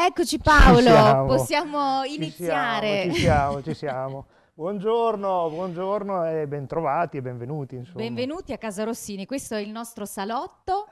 Eccoci Paolo, siamo, possiamo iniziare. Ci siamo, ci siamo, ci siamo. Buongiorno, buongiorno e bentrovati e benvenuti. Insomma. Benvenuti a Casa Rossini, questo è il nostro salotto,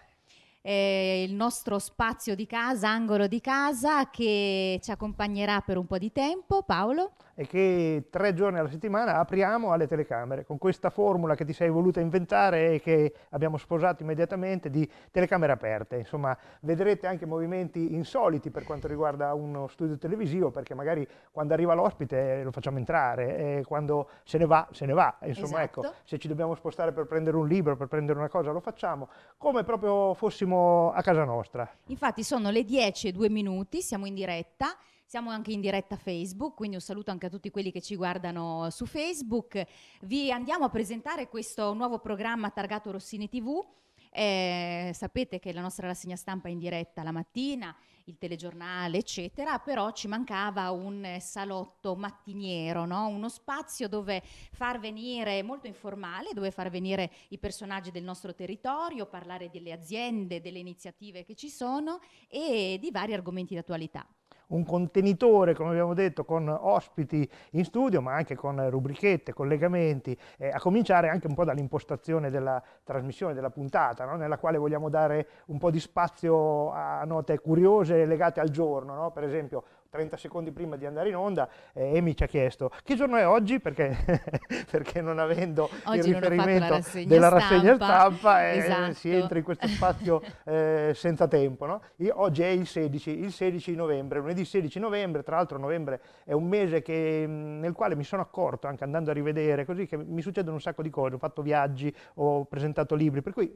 eh, il nostro spazio di casa, angolo di casa che ci accompagnerà per un po' di tempo. Paolo? e che tre giorni alla settimana apriamo alle telecamere con questa formula che ti sei voluta inventare e che abbiamo sposato immediatamente di telecamere aperte. Insomma, vedrete anche movimenti insoliti per quanto riguarda uno studio televisivo, perché magari quando arriva l'ospite eh, lo facciamo entrare, e quando se ne va, se ne va. Insomma, ecco, esatto. ecco, se ci dobbiamo spostare per prendere un libro, per prendere una cosa, lo facciamo, come proprio fossimo a casa nostra. Infatti sono le 10 e 2 minuti, siamo in diretta siamo anche in diretta Facebook, quindi un saluto anche a tutti quelli che ci guardano su Facebook. Vi andiamo a presentare questo nuovo programma targato Rossini TV. Eh, sapete che la nostra rassegna stampa è in diretta la mattina, il telegiornale, eccetera, però ci mancava un eh, salotto mattiniero, no? uno spazio dove far venire, molto informale, dove far venire i personaggi del nostro territorio, parlare delle aziende, delle iniziative che ci sono e di vari argomenti d'attualità un contenitore, come abbiamo detto, con ospiti in studio, ma anche con rubrichette, collegamenti, eh, a cominciare anche un po' dall'impostazione della trasmissione, della puntata, no? nella quale vogliamo dare un po' di spazio a note curiose legate al giorno, no? per esempio 30 secondi prima di andare in onda, eh, mi ci ha chiesto che giorno è oggi perché, perché non avendo oggi il non riferimento rassegna della rassegna stampa, eh, esatto. si entra in questo spazio eh, senza tempo. No? oggi è il 16, il 16 novembre, lunedì 16 novembre, tra l'altro novembre è un mese che, mm, nel quale mi sono accorto anche andando a rivedere, così che mi succedono un sacco di cose, ho fatto viaggi, ho presentato libri, per cui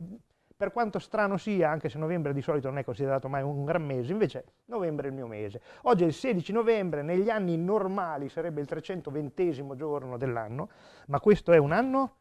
per quanto strano sia, anche se novembre di solito non è considerato mai un gran mese, invece novembre è il mio mese. Oggi è il 16 novembre, negli anni normali sarebbe il 320 giorno dell'anno, ma questo è un anno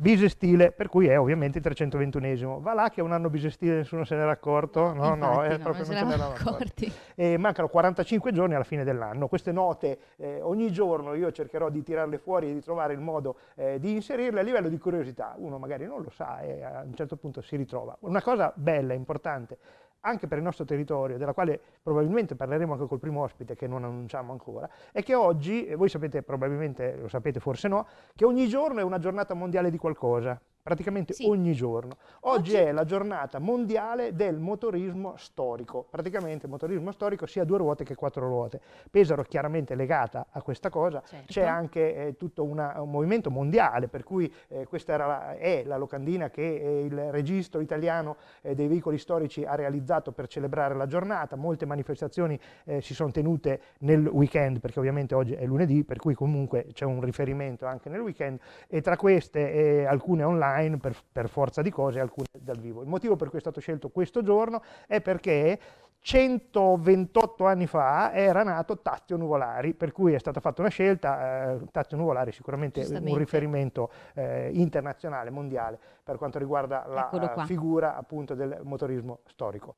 bisestile, per cui è ovviamente il 321esimo. Va là che è un anno bisestile, nessuno se n'era accorto, no, Infatti, no, è no, proprio eh, non se n'era accorti. E mancano 45 giorni alla fine dell'anno. Queste note eh, ogni giorno io cercherò di tirarle fuori e di trovare il modo eh, di inserirle a livello di curiosità. Uno magari non lo sa e a un certo punto si ritrova. Una cosa bella, importante, anche per il nostro territorio, della quale probabilmente parleremo anche col primo ospite che non annunciamo ancora, è che oggi, voi sapete probabilmente, lo sapete forse no, che ogni giorno è una giornata mondiale di qualcosa praticamente sì. ogni giorno. Oggi, Oggi, è la giornata mondiale del motorismo storico, praticamente motorismo storico sia due ruote che quattro ruote. Pesaro chiaramente legata a questa cosa, certo. c'è anche eh, tutto una, un movimento mondiale per cui eh, questa la, è la locandina che eh, il registro italiano eh, dei veicoli storici ha realizzato per celebrare la giornata, molte manifestazioni eh, si sono tenute nel weekend perché ovviamente oggi è lunedì per cui comunque c'è un riferimento anche nel weekend e tra queste eh, alcune online online per, per forza di cose, alcune dal vivo. Il motivo per cui è stato scelto questo giorno è perché 128 anni fa era nato Tazio Nuvolari, per cui è stata fatta una scelta, eh, Tazio Nuvolari è sicuramente un riferimento eh, internazionale, mondiale, per quanto riguarda la figura appunto del motorismo storico.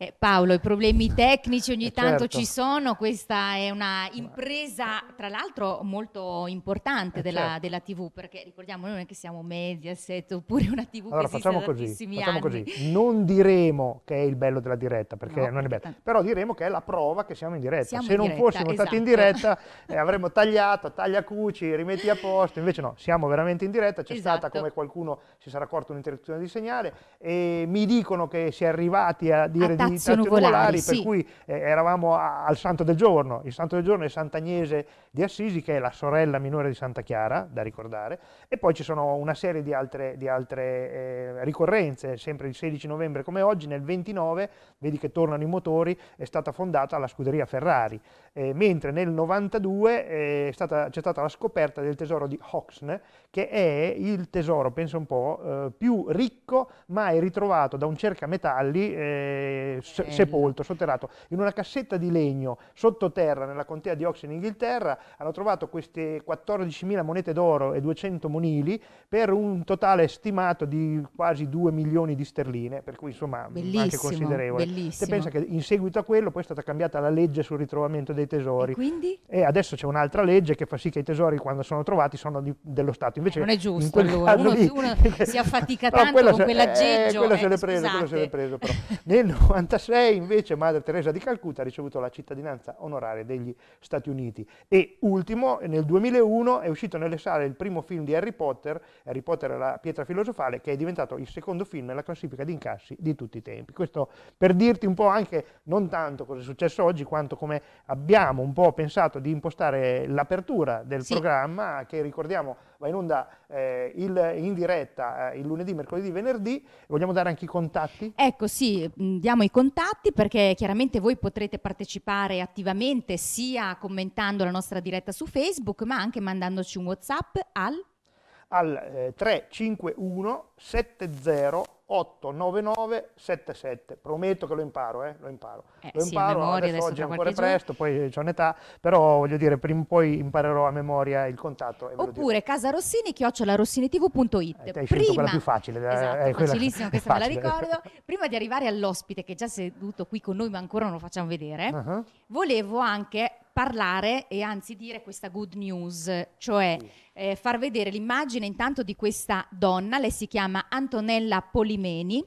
Eh, Paolo, i problemi tecnici ogni eh, tanto certo. ci sono, questa è una impresa tra l'altro molto importante eh, della, certo. della, TV, perché ricordiamo noi non è che siamo Mediaset oppure una TV allora, che facciamo così, facciamo anni. così, non diremo che è il bello della diretta, perché no, non è bello, tanto. però diremo che è la prova che siamo in diretta, siamo se in non diretta, fossimo esatto. stati in esatto. diretta eh, avremmo tagliato, taglia cuci, rimetti a posto, invece no, siamo veramente in diretta, c'è esatto. stata come qualcuno si sarà accorto un'interruzione di segnale e mi dicono che si è arrivati a dire di Spazio nuvolari, sì. per cui eh, eravamo a, al santo del giorno, il santo del giorno è Sant'Agnese di Assisi che è la sorella minore di Santa Chiara, da ricordare, e poi ci sono una serie di altre, di altre eh, ricorrenze, sempre il 16 novembre come oggi, nel 29, vedi che tornano i motori, è stata fondata la scuderia Ferrari, eh, mentre nel 92 eh, c'è stata, stata la scoperta del tesoro di Hoxne, che è il tesoro, pensa un po', eh, più ricco mai ritrovato da un cercametalli eh, sepolto, sotterrato, in una cassetta di legno sottoterra nella contea di Oxen in Inghilterra, hanno trovato queste 14.000 monete d'oro e 200 monili per un totale stimato di quasi 2 milioni di sterline, per cui insomma bellissimo, anche considerevole. Bellissimo. Te pensa che in seguito a quello poi è stata cambiata la legge sul ritrovamento dei tesori. E quindi? E adesso c'è un'altra legge che fa sì che i tesori quando sono trovati sono di, dello Stato. Invece eh, non è giusto, in allora. uno, lì, uno si affatica tanto quella con quell'aggeggio. Eh, quello, eh, se l'è quello se l'è esatto. preso però. Nel 96 invece Madre Teresa di Calcutta ha ricevuto la cittadinanza onoraria degli Stati Uniti. E ultimo, nel 2001 è uscito nelle sale il primo film di Harry Potter, Harry Potter e la pietra filosofale, che è diventato il secondo film nella classifica di incassi di tutti i tempi. Questo per dirti un po' anche non tanto cosa è successo oggi, quanto come abbiamo abbiamo un po' pensato di impostare l'apertura del sì. programma che ricordiamo va in onda eh, il, in diretta eh, il lunedì, mercoledì, venerdì. Vogliamo dare anche i contatti? Ecco sì, mm, diamo i contatti perché chiaramente voi potrete partecipare attivamente sia commentando la nostra diretta su Facebook ma anche mandandoci un Whatsapp al al eh, 351 89977 prometto che lo imparo, eh? lo imparo, eh, lo imparo, sì, memoria, adesso oggi è ancora giorno. presto, poi ho un'età, però voglio dire, prima o poi imparerò a memoria il contatto. Oppure casarossini, chiocciolarossinitv.it. Eh, hai prima... quella più facile. Eh, esatto, eh, facilissima, questa facile. me la ricordo. Prima di arrivare all'ospite, che è già seduto qui con noi, ma ancora non lo facciamo vedere, uh -huh. volevo anche parlare e anzi dire questa good news, cioè eh, far vedere l'immagine intanto di questa donna, lei si chiama chiama Antonella Polimeni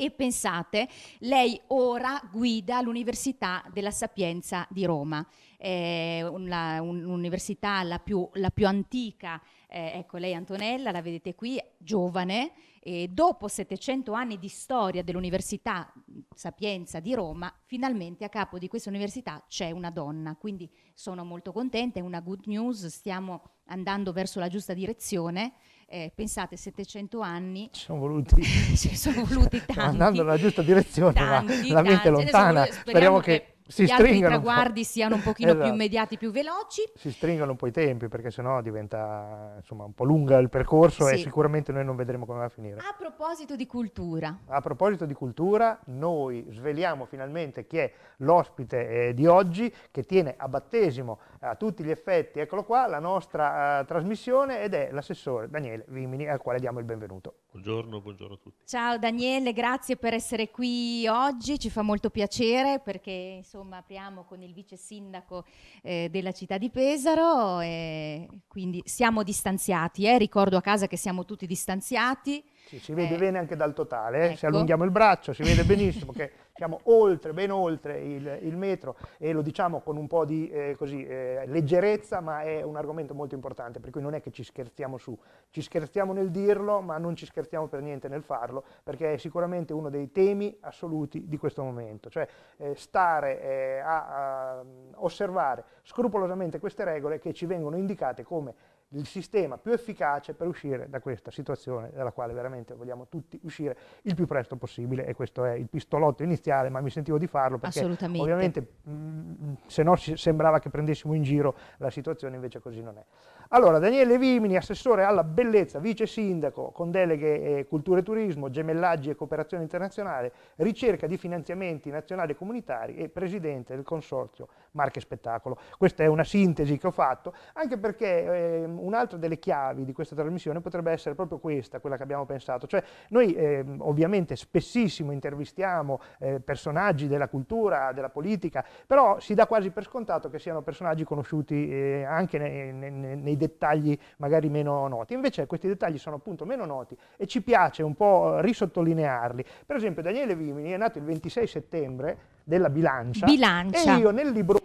e pensate, lei ora guida l'Università della Sapienza di Roma, è una, un'università la più, la più antica, eh, ecco lei Antonella, la vedete qui, giovane, e dopo 700 anni di storia dell'Università Sapienza di Roma, finalmente a capo di questa università c'è una donna, quindi sono molto contenta, è una good news, stiamo andando verso la giusta direzione eh, pensate 700 anni ci sono voluti, ci sono voluti tanti, andando nella giusta direzione tanti, ma la mente è lontana speriamo, speriamo che, che si gli altri traguardi siano un pochino esatto. più immediati, più veloci. Si stringono un po' i tempi perché sennò diventa insomma, un po' lunga il percorso sì. e sicuramente noi non vedremo come va a finire. A proposito di cultura. A proposito di cultura, noi sveliamo finalmente chi è l'ospite eh, di oggi che tiene a battesimo a tutti gli effetti, eccolo qua, la nostra eh, trasmissione ed è l'assessore Daniele Vimini al quale diamo il benvenuto. Buongiorno, buongiorno a tutti. Ciao Daniele, grazie per essere qui oggi, ci fa molto piacere perché insomma insomma apriamo con il vice sindaco eh, della città di Pesaro, eh, quindi siamo distanziati, eh? ricordo a casa che siamo tutti distanziati, sì, si vede eh, bene anche dal totale, eh. ecco. se allunghiamo il braccio si vede benissimo che siamo oltre, ben oltre il, il, metro e lo diciamo con un po' di eh, così, eh, leggerezza, ma è un argomento molto importante, per cui non è che ci scherziamo su, ci scherziamo nel dirlo, ma non ci scherziamo per niente nel farlo, perché è sicuramente uno dei temi assoluti di questo momento, cioè eh, stare a, a osservare scrupolosamente queste regole che ci vengono indicate come il sistema più efficace per uscire da questa situazione dalla quale veramente vogliamo tutti uscire il più presto possibile e questo è il pistolotto iniziale ma mi sentivo di farlo perché ovviamente mh, mm, se no sembrava che prendessimo in giro la situazione invece così non è. Allora Daniele Vimini, assessore alla bellezza, vice sindaco con deleghe eh, cultura e turismo, gemellaggi e cooperazione internazionale, ricerca di finanziamenti nazionali e comunitari e presidente del consorzio Marche Spettacolo. Questa è una sintesi che ho fatto anche perché eh, un'altra delle chiavi di questa trasmissione potrebbe essere proprio questa, quella che abbiamo pensato. Cioè, noi eh, ovviamente spessissimo intervistiamo eh, personaggi della cultura, della politica, però si dà quasi per scontato che siano personaggi conosciuti eh, anche nei, nei, nei, dettagli magari meno noti. Invece questi dettagli sono appunto meno noti e ci piace un po' risottolinearli. Per esempio Daniele Vimini è nato il 26 settembre della Bilancia, Bilancia. e io nel libro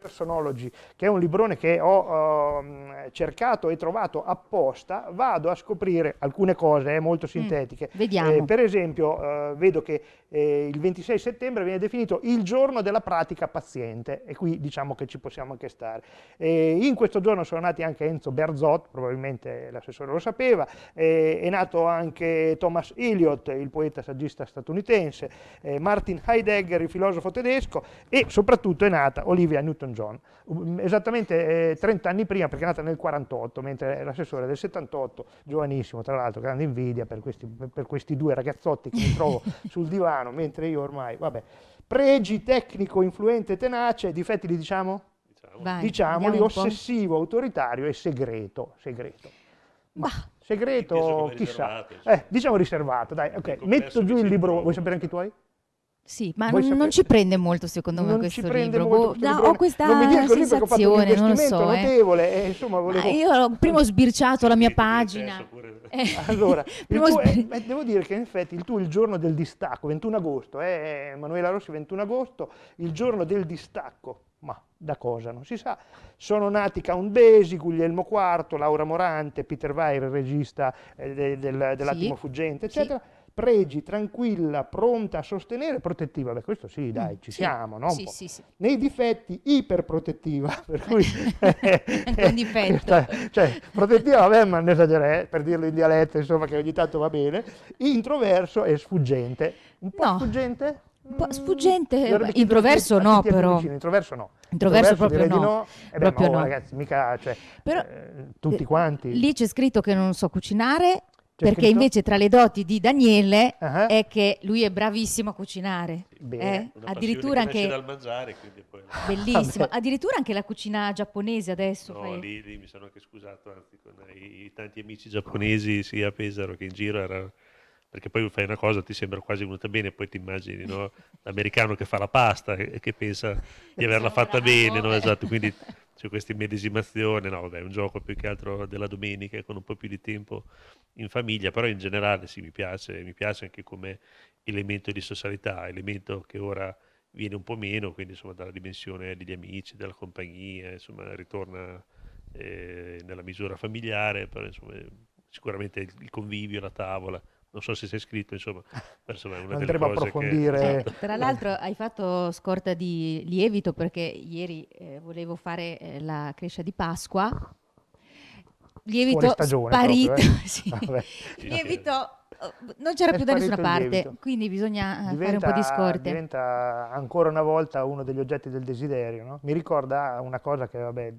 Personology, che è un librone che ho um, cercato e trovato apposta, vado a scoprire alcune cose eh, molto mm, sintetiche. Mm, vediamo. Eh, per esempio, eh, vedo che eh, il 26 settembre viene definito il giorno della pratica paziente e qui diciamo che ci possiamo anche stare. Eh, in questo giorno sono nati anche Enzo Berzot, probabilmente l'assessore lo sapeva, è nato anche Thomas Eliot, il poeta saggista statunitense, Martin Heidegger, il filosofo tedesco e soprattutto è nata Olivia Newton Elton John, um, esattamente eh, 30 anni prima, perché è nata nel 48, mentre l'assessore del 78, giovanissimo tra l'altro, grande invidia per questi, per questi due ragazzotti che mi trovo sul divano, mentre io ormai, vabbè, pregi tecnico, influente, tenace, difetti li diciamo? diciamo. Vai, diciamoli, ossessivo, autoritario e segreto. Segreto, Ma, segreto chissà. Eh, diciamo riservato, dai, ok, metto giù il libro, vuoi sapere anche i tuoi? Sì, ma Voi non, ci prende molto secondo me non questo prende libro. molto no, boh, ho questa non mi sensazione, non lo so. eh. notevole e insomma Ma io ho prima ho sbirciato la mia pagina. Eh. Allora, tuo- eh, devo dire che in effetti il tuo il giorno del distacco, 21 agosto, eh, eh Manuela Rossi 21 agosto, il giorno del distacco, ma da cosa non si sa, sono nati Count Caundesi, Guglielmo IV, Laura Morante, Peter Weir, il regista eh, del- dell'Attimo Fuggente, Sì. eccetera, pregi, tranquilla, pronta a sostenere, protettiva, beh questo sì mm, dai, ci sì. siamo, no? Sì, sì, sì. Nei difetti iperprotettiva, per cui... Anche un difetto. Cioè, cioè, protettiva, vabbè, ma ne esagerare, per dirlo in dialetto, insomma, che ogni tanto va bene, introverso e sfuggente. Un po' no. sfuggente? Un po' mm, sfuggente, introverso, introverso no però. Vicino, introverso no. Introverso, introverso proprio no. no. Eh beh, proprio oh, no. ragazzi, mica, cioè, però, eh, tutti quanti. Lì c'è scritto che non so cucinare cioè, perché invece tra le doti di Daniele uh-huh. è che lui è bravissimo a cucinare. Bene. Eh? Addirittura anche... Dal mangiare, poi... Bellissimo. Ah, Addirittura anche la cucina giapponese adesso. No, lì, lì, mi sono anche scusato, anzi, con i, i tanti amici giapponesi sia a Pesaro che in giro era... Perché poi fai una cosa, ti sembra quasi venuta bene, poi ti immagini no? l'americano che fa la pasta e che pensa di averla fatta bene, no? esatto, quindi c'è questa immedesimazione, no vabbè è un gioco più che altro della domenica con un po' più di tempo in famiglia, però in generale sì mi piace, mi piace anche come elemento di socialità, elemento che ora viene un po' meno, quindi insomma dalla dimensione degli amici, della compagnia, insomma ritorna eh, nella misura familiare, però insomma sicuramente il convivio, la tavola, non so se sei scritto, insomma, insomma andremo a approfondire. Che... Esatto. Esatto. Tra l'altro hai fatto scorta di lievito perché ieri eh, volevo fare eh, la crescia di Pasqua. Lievito stagione, sparito, proprio, eh? sì. lievito oh, non c'era è più da nessuna parte, quindi bisogna diventa, eh, fare un po' di scorte. Diventa ancora una volta uno degli oggetti del desiderio. No? Mi ricorda una cosa che vabbè,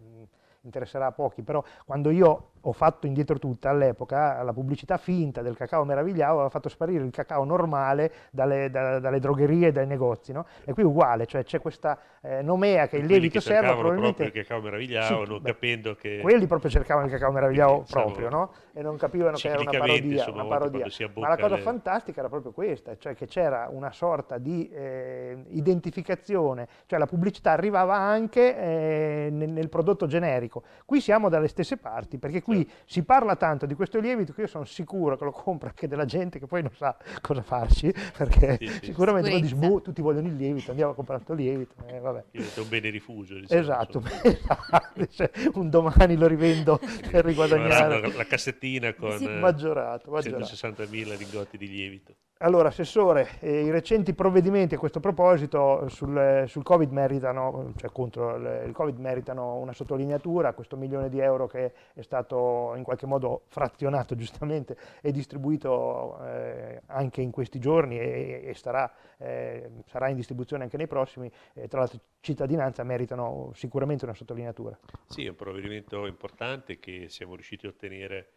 interesserà a pochi, però quando io ho fatto indietro tutta all'epoca, la pubblicità finta del cacao meravigliao aveva fatto sparire il cacao normale dalle, da, dalle drogherie e dai negozi, no? E qui è uguale, cioè c'è questa eh, nomea che il lievito serva probabilmente... proprio il cacao meravigliao, sì, non beh, capendo che... Quelli proprio cercavano il cacao meravigliao proprio, no? E non capivano che era una parodia, insomma, una parodia. Ma la cosa le... fantastica era proprio questa, cioè che c'era una sorta di eh, identificazione, cioè la pubblicità arrivava anche eh, nel, nel prodotto generico. Qui siamo dalle stesse parti, perché qui qui si parla tanto di questo lievito che io sono sicuro che lo compra anche della gente che poi non sa cosa farci, perché sì, sì. sicuramente lo dici, boh, tutti vogliono il lievito, andiamo a comprare il lievito, eh, vabbè. È un bene rifugio. Diciamo, esatto, esatto un domani lo rivendo per riguadagnare. La cassettina con sì. maggiorato, eh, maggiorato. 160.000 lingotti di lievito. Allora, Assessore, eh, i recenti provvedimenti a questo proposito sul, eh, sul Covid meritano, cioè contro il, il Covid meritano una sottolineatura, questo milione di euro che è stato in qualche modo frazionato giustamente e distribuito eh, anche in questi giorni e, e sarà, eh, sarà, in distribuzione anche nei prossimi, eh, tra la cittadinanza meritano sicuramente una sottolineatura. Sì, è un provvedimento importante che siamo riusciti a ottenere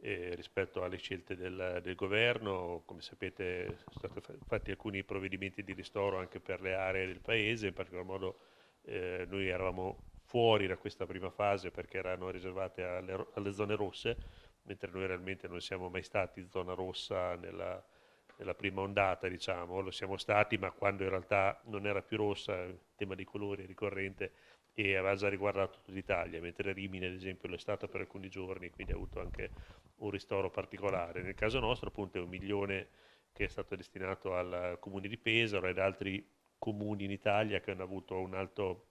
eh, rispetto alle scelte del, del, governo. Come sapete sono stati fatti alcuni provvedimenti di ristoro anche per le aree del paese, in particolar modo eh, noi eravamo fuori da questa prima fase perché erano riservate alle, alle zone rosse, mentre noi realmente non siamo mai stati zona rossa nella, nella prima ondata, diciamo, lo siamo stati, ma quando in realtà non era più rossa, il tema dei colori ricorrente e aveva già riguardato tutta l'Italia, mentre Rimini ad esempio lo è stata per alcuni giorni, quindi ha avuto anche un ristoro particolare. Nel caso nostro appunto è un milione che è stato destinato al comune di Pesaro ed altri comuni in Italia che hanno avuto un alto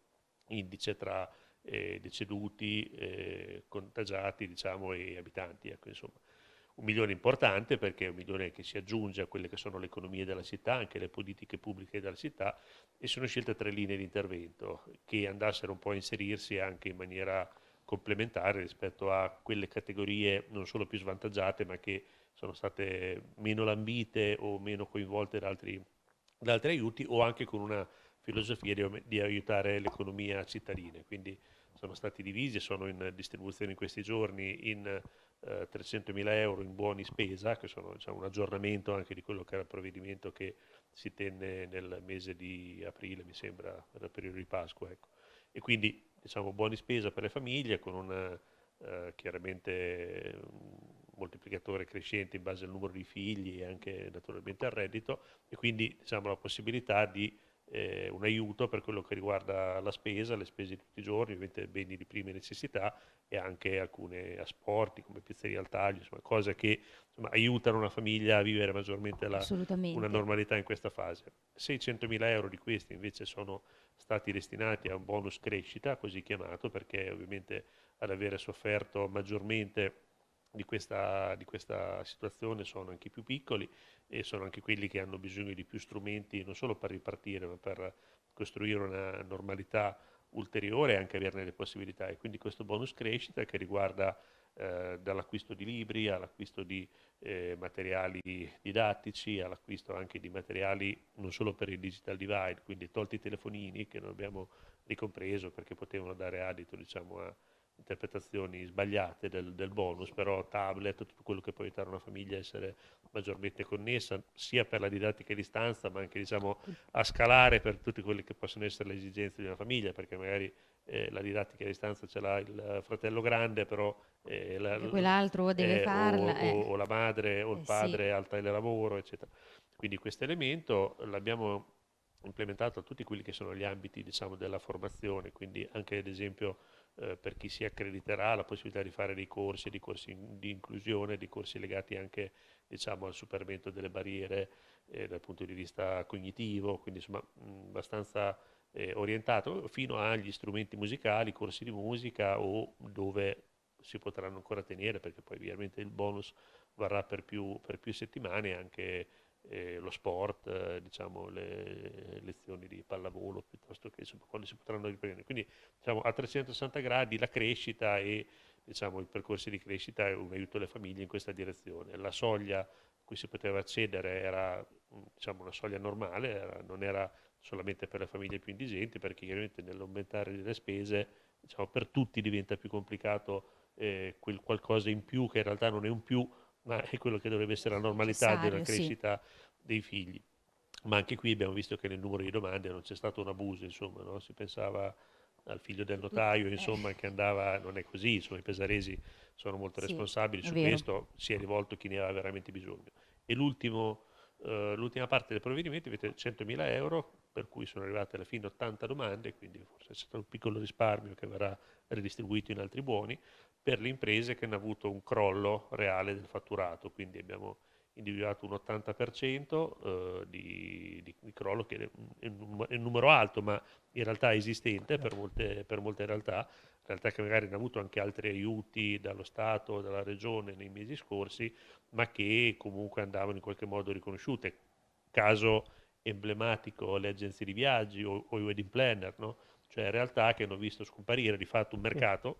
indice tra eh, deceduti, eh, contagiati diciamo, e abitanti. Ecco, insomma. Un milione importante perché è un milione che si aggiunge a quelle che sono le economie della città, anche le politiche pubbliche della città e sono scelte tre linee di intervento che andassero un po' a inserirsi anche in maniera complementare rispetto a quelle categorie non solo più svantaggiate ma che sono state meno lambite o meno coinvolte da altri, da altri aiuti o anche con una filosofia di, di, aiutare l'economia cittadina. Quindi sono stati divisi, e sono in distribuzione in questi giorni in eh, 300.000 euro in buoni spesa, che sono diciamo, un aggiornamento anche di quello che era il provvedimento che si tenne nel mese di aprile, mi sembra, per il periodo di Pasqua. Ecco. E quindi diciamo, buoni spesa per le famiglie con un eh, chiaramente moltiplicatore crescente in base al numero di figli e anche naturalmente al reddito e quindi diciamo, la possibilità di eh, un aiuto per quello che riguarda la spesa, le spese di tutti i giorni, ovviamente beni di prime necessità e anche alcuni asporti come pizzeria al taglio, insomma, cose che insomma, aiutano una famiglia a vivere maggiormente la, una normalità in questa fase. 600 mila euro di questi invece sono stati destinati a un bonus crescita, così chiamato, perché ovviamente ad avere sofferto maggiormente di questa, di questa, situazione sono anche i più piccoli e sono anche quelli che hanno bisogno di più strumenti non solo per ripartire ma per costruire una normalità ulteriore e anche averne le possibilità. E quindi questo bonus crescita che riguarda eh, dall'acquisto di libri all'acquisto di eh, materiali didattici, all'acquisto anche di materiali non solo per il digital divide, quindi tolti i telefonini che non abbiamo ricompreso perché potevano dare adito diciamo, a interpretazioni sbagliate del, del, bonus, però tablet, tutto quello che può aiutare una famiglia a essere maggiormente connessa, sia per la didattica a distanza, ma anche diciamo, a scalare per tutte quelle che possono essere le esigenze di una famiglia, perché magari eh, la didattica a distanza ce l'ha il fratello grande, però eh, la, quell'altro eh, deve eh, farla. O, o, eh. o, la madre o il eh, padre sì. al telelavoro, eccetera. Quindi questo elemento l'abbiamo implementato a tutti quelli che sono gli ambiti diciamo, della formazione, quindi anche ad esempio eh, per chi si accrediterà la possibilità di fare dei corsi, dei corsi in, di inclusione, di corsi legati anche diciamo, al superamento delle barriere eh, dal punto di vista cognitivo, quindi insomma mh, abbastanza eh, orientato fino agli strumenti musicali, corsi di musica o dove si potranno ancora tenere perché poi ovviamente il bonus varrà per più, per più settimane anche eh, lo sport, eh, diciamo, le lezioni di pallavolo piuttosto che insomma, quando si potranno riprendere. Quindi diciamo, a 360 gradi la crescita e diciamo, i percorsi di crescita è un aiuto alle famiglie in questa direzione. La soglia a cui si poteva accedere era diciamo, una soglia normale, era, non era solamente per le famiglie più indigenti, perché chiaramente nell'aumentare le spese diciamo, per tutti diventa più complicato eh, quel qualcosa in più che in realtà non è un più, ma è quello che dovrebbe essere la normalità della crescita sì. dei figli. Ma anche qui abbiamo visto che nel numero di domande non c'è stato un abuso, insomma, no? si pensava al figlio del notaio, eh. insomma, che andava, non è così, insomma, i pesaresi sono molto sì, responsabili su questo, si è rivolto chi ne aveva veramente bisogno. E eh, l'ultima parte del provvedimento, avete 100.000 euro, per cui sono arrivate alla fine 80 domande, quindi forse c'è stato un piccolo risparmio che verrà ridistribuito in altri buoni, per le imprese che hanno avuto un crollo reale del fatturato, quindi abbiamo individuato un 80% eh, di, di, di, crollo, che è un, numero alto, ma in realtà esistente per molte, per molte realtà, realtà che magari hanno avuto anche altri aiuti dallo Stato, dalla Regione nei mesi scorsi, ma che comunque andavano in qualche modo riconosciute. Caso emblematico le agenzie di viaggi o, o i wedding planner, no? cioè realtà che hanno visto scomparire di fatto un mercato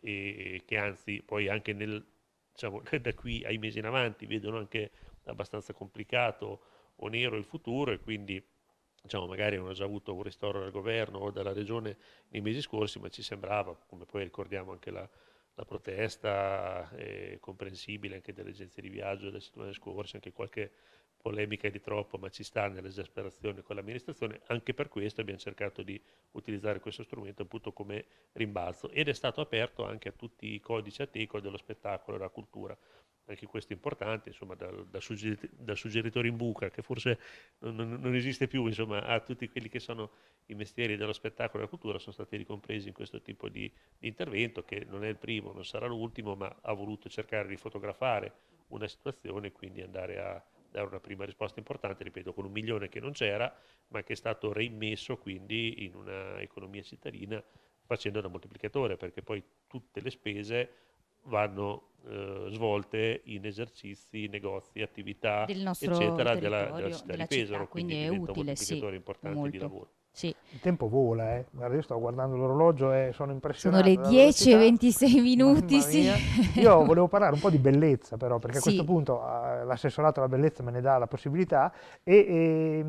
e che anzi poi anche nel, diciamo, da qui ai mesi in avanti vedono anche abbastanza complicato o nero il futuro e quindi diciamo, magari hanno già avuto un ristoro dal governo o dalla regione nei mesi scorsi, ma ci sembrava, come poi ricordiamo anche la, la protesta eh, comprensibile anche delle agenzie di viaggio delle settimane scorse, anche qualche polemica di troppo, ma ci sta nell'esasperazione con l'amministrazione, anche per questo abbiamo cercato di utilizzare questo strumento appunto come rimbalzo ed è stato aperto anche a tutti i codici ATECO dello spettacolo e della cultura. Anche questo è importante, insomma, dal, da suggerit- dal suggeritore in buca, che forse non, non, non, esiste più, insomma, a tutti quelli che sono i mestieri dello spettacolo e della cultura sono stati ricompresi in questo tipo di, di intervento, che non è il primo, non sarà l'ultimo, ma ha voluto cercare di fotografare una situazione e quindi andare a, dare una prima risposta importante, ripeto, con un milione che non c'era, ma che è stato reimmesso quindi in una economia cittadina facendo da moltiplicatore, perché poi tutte le spese vanno eh, svolte in esercizi, negozi, attività, eccetera, della, della, città della di Pesaro, quindi, quindi è utile, un moltiplicatore sì, importante molto. di lavoro. Sì. Il tempo vola, eh. Guarda, io sto guardando l'orologio e sono impressionato. Sono le 10 e 26 minuti, sì. Io volevo parlare un po' di bellezza però, perché sì. a questo punto eh, l'assessorato alla bellezza me ne dà la possibilità e, e ehm,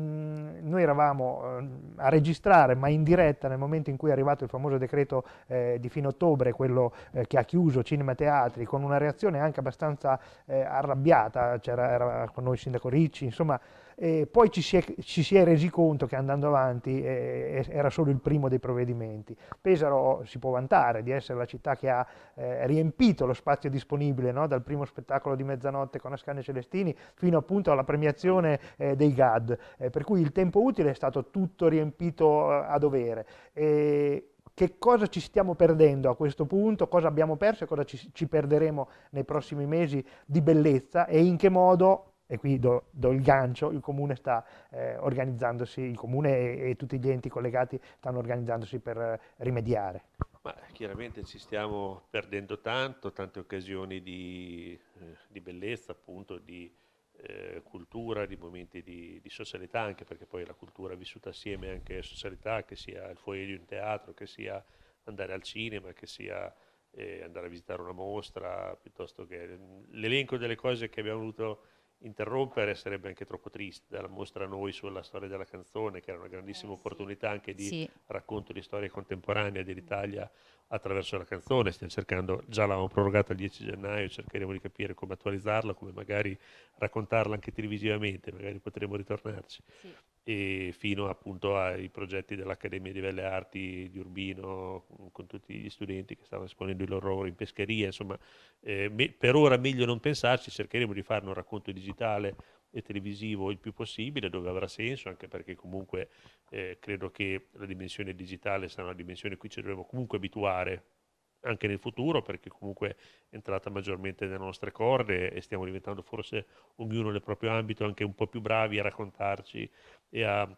mh, noi eravamo eh, a registrare, ma in diretta nel momento in cui è arrivato il famoso decreto eh, di fine ottobre, quello eh, che ha chiuso cinema e teatri, con una reazione anche abbastanza eh, arrabbiata, c'era con noi il sindaco Ricci, insomma... E poi ci si, è, ci si, è, resi conto che andando avanti eh, eh, era solo il primo dei provvedimenti. Pesaro si può vantare di essere la città che ha eh, riempito lo spazio disponibile no? dal primo spettacolo di mezzanotte con Ascane Celestini fino appunto alla premiazione eh, dei GAD, eh, per cui il tempo utile è stato tutto riempito eh, a dovere. E che cosa ci stiamo perdendo a questo punto, cosa abbiamo perso e cosa ci, ci perderemo nei prossimi mesi di bellezza e in che modo e qui do, do, il gancio, il comune sta eh, organizzandosi, il comune e, e, tutti gli enti collegati stanno organizzandosi per eh, rimediare. Ma chiaramente ci stiamo perdendo tanto, tante occasioni di, eh, di bellezza appunto, di eh, cultura, di momenti di, di, socialità, anche perché poi la cultura vissuta assieme anche a socialità, che sia il foyer di un teatro, che sia andare al cinema, che sia eh, andare a visitare una mostra, piuttosto che mm, l'elenco delle cose che abbiamo voluto interrompere sarebbe anche troppo triste, la mostra a noi sulla storia della canzone, che era una grandissima eh, opportunità anche di sì. racconto di storia contemporanea dell'Italia attraverso la canzone, stiamo cercando, già l'avevamo prorogata il 10 gennaio, cercheremo di capire come attualizzarla, come magari raccontarla anche televisivamente, magari potremo ritornarci. Sì e fino appunto ai progetti dell'Accademia di Belle Arti di Urbino con tutti gli studenti che stavano esponendo i loro lavori in pescheria, insomma eh, me, per ora meglio non pensarci, cercheremo di fare un racconto digitale e televisivo il più possibile dove avrà senso, anche perché comunque eh, credo che la dimensione digitale sarà una dimensione a cui ci dovremo comunque abituare anche nel futuro, perché comunque è entrata maggiormente nelle nostre corde e stiamo diventando forse ognuno nel proprio ambito anche un po' più bravi a raccontarci e a,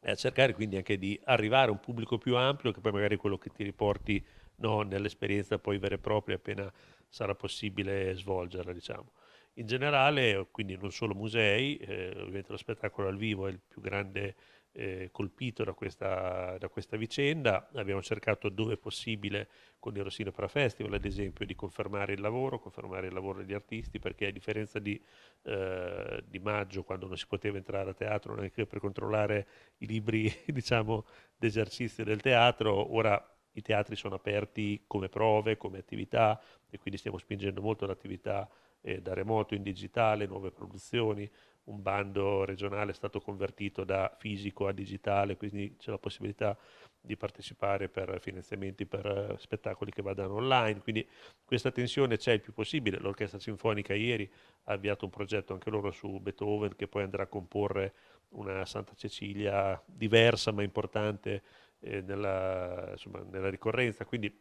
e a cercare quindi anche di arrivare a un pubblico più ampio che poi magari è quello che ti riporti no, nell'esperienza poi vera e propria appena sarà possibile svolgerla, diciamo. In generale, quindi non solo musei, eh, ovviamente lo spettacolo al vivo è il più grande eh, colpito da questa, da questa, vicenda. Abbiamo cercato dove possibile con il Rossino Para Festival, ad esempio, di confermare il lavoro, confermare il lavoro degli artisti, perché a differenza di, eh, di maggio, quando non si poteva entrare a teatro neanche per controllare i libri diciamo, d'esercizio del teatro, ora i teatri sono aperti come prove, come attività e quindi stiamo spingendo molto l'attività eh, da remoto in digitale, nuove produzioni, un bando regionale è stato convertito da fisico a digitale, quindi c'è la possibilità di partecipare per finanziamenti per eh, spettacoli che vadano online, quindi questa tensione c'è il più possibile. L'Orchestra Sinfonica ieri ha avviato un progetto anche loro su Beethoven che poi andrà a comporre una Santa Cecilia diversa ma importante eh, nella, insomma, nella ricorrenza, quindi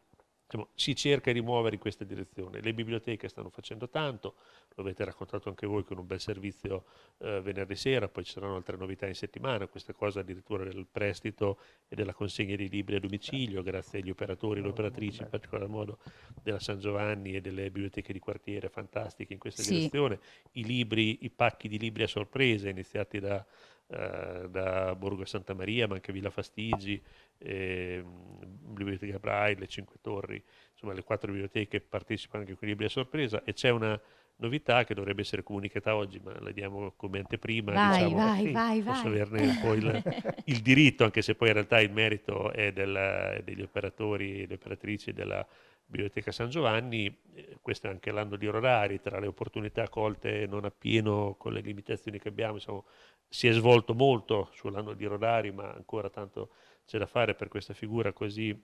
diciamo, si cerca di muovere in questa direzione. Le biblioteche stanno facendo tanto, lo avete raccontato anche voi con un bel servizio eh, venerdì sera, poi ci saranno altre novità in settimana, questa cosa addirittura del prestito e della consegna dei libri a domicilio, certo. grazie agli operatori e alle certo, operatrici, in certo. particolar modo della San Giovanni e delle biblioteche di quartiere fantastiche in questa sì. direzione. I libri, i pacchi di libri a sorpresa iniziati da eh, da Borgo a Santa Maria, ma anche Villa Fastigi, eh, Biblioteca Braille, le Cinque Torri, insomma le quattro biblioteche partecipano anche con i libri a sorpresa e c'è una novità che dovrebbe essere comunicata oggi, ma la diamo come anteprima. Vai, diciamo, vai, eh, vai, posso vai. averne un po' il, il, diritto, anche se poi in realtà il merito è della, degli operatori e delle operatrici della Biblioteca San Giovanni, eh, questo è anche l'anno di orari, tra le opportunità colte non appieno con le limitazioni che abbiamo, insomma, si è svolto molto sull'anno di Rodari, ma ancora tanto c'è da fare per questa figura così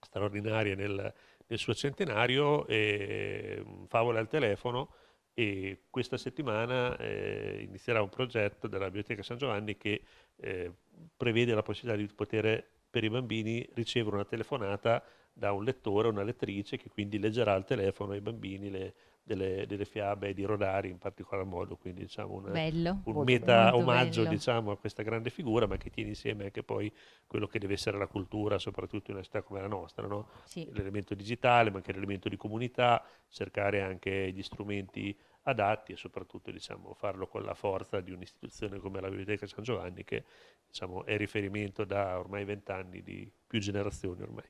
straordinaria nel, nel suo centenario, e, mm, favole al telefono e questa settimana eh, inizierà un progetto della Biblioteca San Giovanni che eh, prevede la possibilità di poter per i bambini ricevere una telefonata da un lettore o una lettrice che quindi leggerà al telefono ai bambini le, delle, delle, fiabe di Rodari in particolar modo, quindi diciamo una, bello, un meta omaggio diciamo, a questa grande figura, ma che tiene insieme anche poi quello che deve essere la cultura, soprattutto in una città come la nostra, no? sì. l'elemento digitale, ma anche l'elemento di comunità, cercare anche gli strumenti adatti e soprattutto diciamo, farlo con la forza di un'istituzione come la Biblioteca San Giovanni che diciamo, è riferimento da ormai vent'anni di più generazioni ormai.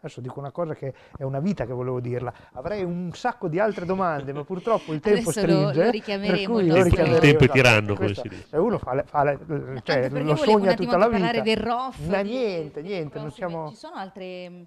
Adesso dico una cosa che è una vita che volevo dirla. Avrei un sacco di altre domande, ma purtroppo il tempo Adesso stringe. Lo, lo richiameremo. Lo richiameremo il tempo è esatto. tiranno, come si dice. uno fa, le, fa le, cioè, lo sogna tutta la vita. parlare del ROF. Ma niente, niente. Non siamo... Ci sono altre...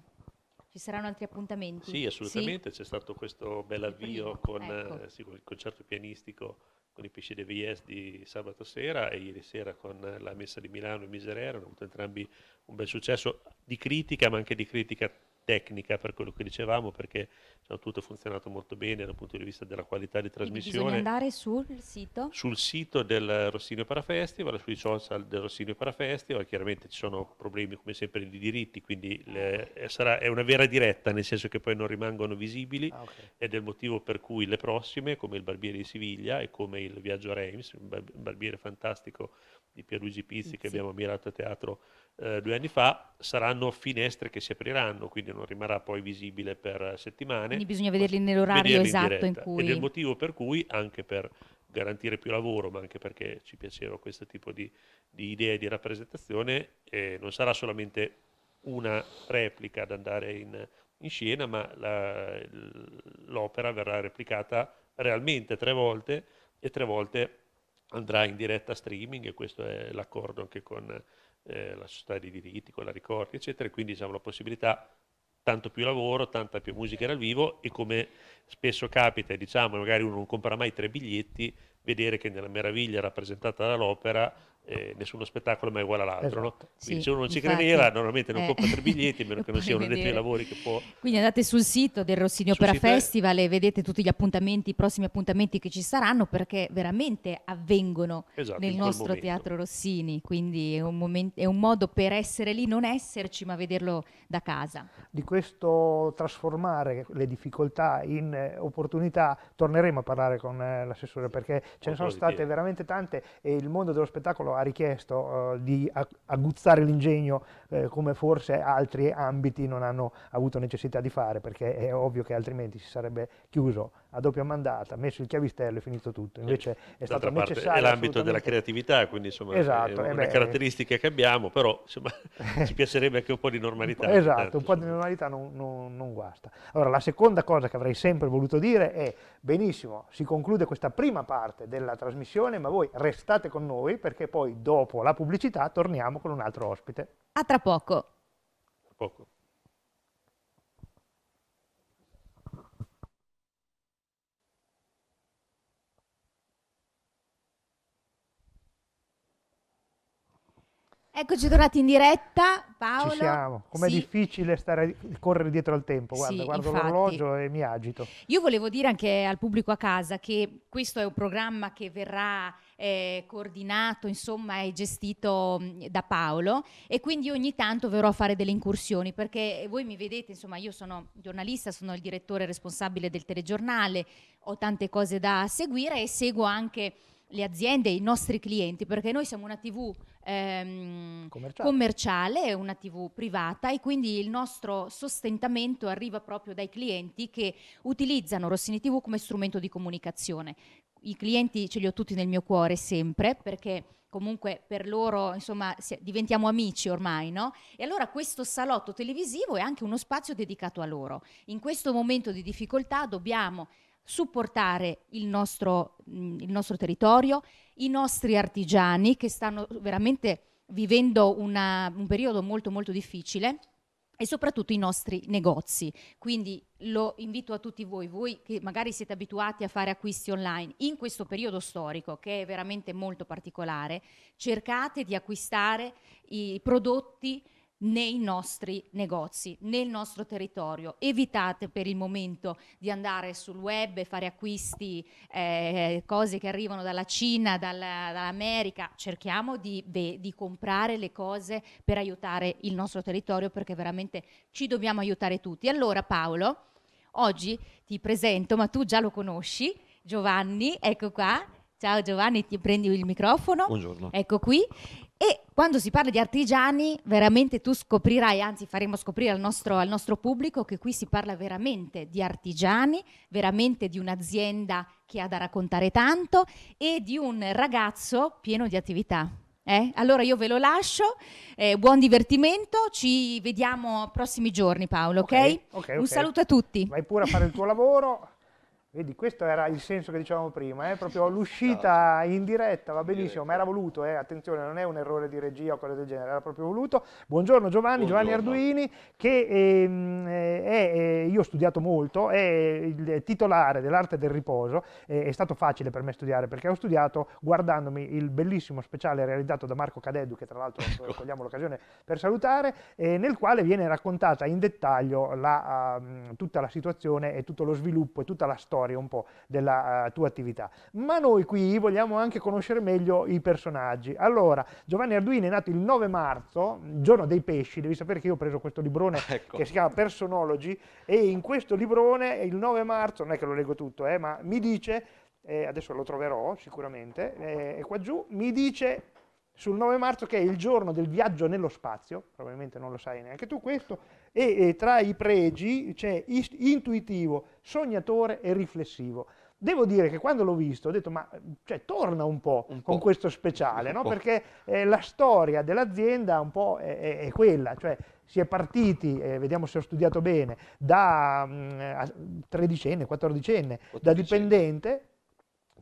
Ci saranno altri appuntamenti? Sì, assolutamente. Sì? C'è stato questo bel avvio con ecco. Eh, sì, il concerto pianistico con i pesci de Vies di sabato sera e ieri sera con la messa di Milano e Miserere hanno avuto entrambi un bel successo di critica ma anche di critica tecnica per quello che dicevamo perché diciamo, tutto è funzionato molto bene dal punto di vista della qualità di trasmissione. Bisogna andare sul sito? Sul sito del Rossino Parafestival, sui social del Rossino Parafestival, chiaramente ci sono problemi come sempre di diritti, quindi le, ah, eh, sarà, è una vera diretta nel senso che poi non rimangono visibili ah, okay. ed è il motivo per cui le prossime come il Barbiere di Siviglia e come il Viaggio Reims, un barbiere fantastico di Pierluigi Pizzi che abbiamo ammirato a teatro eh, due anni fa, saranno finestre che si apriranno, quindi non rimarrà poi visibile per eh, settimane. Quindi bisogna vederli nell'orario esatto in, in cui... Ed è il motivo per cui, anche per garantire più lavoro, ma anche perché ci piaceva questo tipo di, di idee di rappresentazione, eh, non sarà solamente una replica ad andare in, in scena, ma la, l'opera verrà replicata realmente tre volte e tre volte andrà in diretta streaming e questo è l'accordo anche con eh, la società dei diritti, con la Ricordi, eccetera, quindi diciamo la possibilità tanto più lavoro, tanta più musica dal vivo e come spesso capita, diciamo, magari uno non compra mai tre biglietti, vedere che nella meraviglia rappresentata dall'opera eh, nessuno spettacolo è mai uguale all'altro. Esatto. No? Quindi sì, se uno non ci infatti, credeva, normalmente non eh, compra tre biglietti, a meno che non sia uno dei tuoi lavori che può. Quindi andate sul sito del Rossini Opera Festival e vedete tutti gli appuntamenti, i prossimi appuntamenti che ci saranno, perché veramente avvengono esatto, nel nostro momento. teatro Rossini. Quindi è un, moment- è un, modo per essere lì, non esserci, ma vederlo da casa. Di questo trasformare le difficoltà in eh, opportunità torneremo a parlare con eh, l'assessore, perché ce ne sono state veramente tante e il mondo dello spettacolo ha richiesto eh, di ag- aguzzare l'ingegno eh, come forse altri ambiti non hanno avuto necessità di fare, perché è ovvio che altrimenti si sarebbe chiuso a doppia mandata, messo il chiavistello e finito tutto. Eh, Invece è stato parte, necessario. È l'ambito della creatività, quindi insomma esatto, è una eh beh, eh. caratteristica che abbiamo, però insomma, ci piacerebbe anche un po' di normalità. Esatto, tanto, un certo, po' di normalità non, non, non guasta. Allora, la seconda cosa che avrei sempre voluto dire è, benissimo, si conclude questa prima parte della trasmissione, ma voi restate con noi perché poi dopo la pubblicità torniamo con un altro ospite. A tra poco. A poco. Eccoci tornati in diretta, Paolo. Ci siamo. Com'è sì. difficile stare, correre dietro al tempo. Guarda, sì, guardo l'orologio e mi agito. Io volevo dire anche al pubblico a casa che questo è un programma che verrà eh, coordinato insomma e gestito da Paolo e quindi ogni tanto verrò a fare delle incursioni perché voi mi vedete insomma io sono giornalista, sono il direttore responsabile del telegiornale, ho tante cose da seguire e seguo anche le aziende, i nostri clienti, perché noi siamo una TV ehm, commerciale. commerciale, una TV privata e quindi il nostro sostentamento arriva proprio dai clienti che utilizzano Rossini TV come strumento di comunicazione i clienti ce li ho tutti nel mio cuore sempre perché comunque per loro insomma diventiamo amici ormai no? E allora questo salotto televisivo è anche uno spazio dedicato a loro. In questo momento di difficoltà dobbiamo supportare il nostro, mm, il nostro territorio, i nostri artigiani che stanno veramente vivendo una, un periodo molto molto difficile e soprattutto i nostri negozi. Quindi lo invito a tutti voi, voi che magari siete abituati a fare acquisti online, in questo periodo storico che è veramente molto particolare, cercate di acquistare i prodotti nei nostri negozi, nel nostro territorio. Evitate per il momento di andare sul web e fare acquisti, eh, cose che arrivano dalla Cina, dalla, dall'America. Cerchiamo di, beh, di, comprare le cose per aiutare il nostro territorio perché veramente ci dobbiamo aiutare tutti. Allora Paolo, oggi ti presento, ma tu già lo conosci, Giovanni, ecco qua. Ciao Giovanni, ti prendi il microfono. Buongiorno. Ecco qui. E quando si parla di artigiani, veramente tu scoprirai, anzi faremo scoprire al nostro, al nostro, pubblico che qui si parla veramente di artigiani, veramente di un'azienda che ha da raccontare tanto e di un ragazzo pieno di attività. Eh? Allora io ve lo lascio, eh, buon divertimento, ci vediamo prossimi giorni Paolo, ok? okay, okay un saluto a tutti. Vai pure a fare il tuo lavoro. Vedi, questo era il senso che dicevamo prima, eh? proprio l'uscita esatto. in diretta, va benissimo, ma era voluto, eh? attenzione, non è un errore di regia o cose del genere, era proprio voluto. Buongiorno Giovanni, Buongiorno. Giovanni Arduini, che ehm, eh, è, eh, io ho studiato molto, è il titolare dell'arte del riposo, è stato facile per me studiare perché ho studiato guardandomi il bellissimo speciale realizzato da Marco Cadeddu, che tra l'altro ecco. cogliamo eh, l'occasione per salutare, eh, nel quale viene raccontata in dettaglio la, uh, tutta la situazione e tutto lo sviluppo e tutta la storia storia un po' della uh, tua attività. Ma noi qui vogliamo anche conoscere meglio i personaggi. Allora, Giovanni Arduino è nato il 9 marzo, giorno dei pesci, devi sapere che io ho preso questo librone ah, ecco. che si chiama Personology e in questo librone il 9 marzo, non è che lo leggo tutto, eh, ma mi dice, eh, adesso lo troverò sicuramente, eh, è qua giù, mi dice sul 9 marzo che è il giorno del viaggio nello spazio, probabilmente non lo sai neanche tu questo, e, e tra i pregi c'è intuitivo, sognatore e riflessivo. Devo dire che quando l'ho visto ho detto ma cioè, torna un po', un po', con questo speciale, no? perché eh, la storia dell'azienda un po' è, è, è quella, cioè si è partiti, eh, vediamo se ho studiato bene, da mh, mm, tredicenne, quattordicenne, da dipendente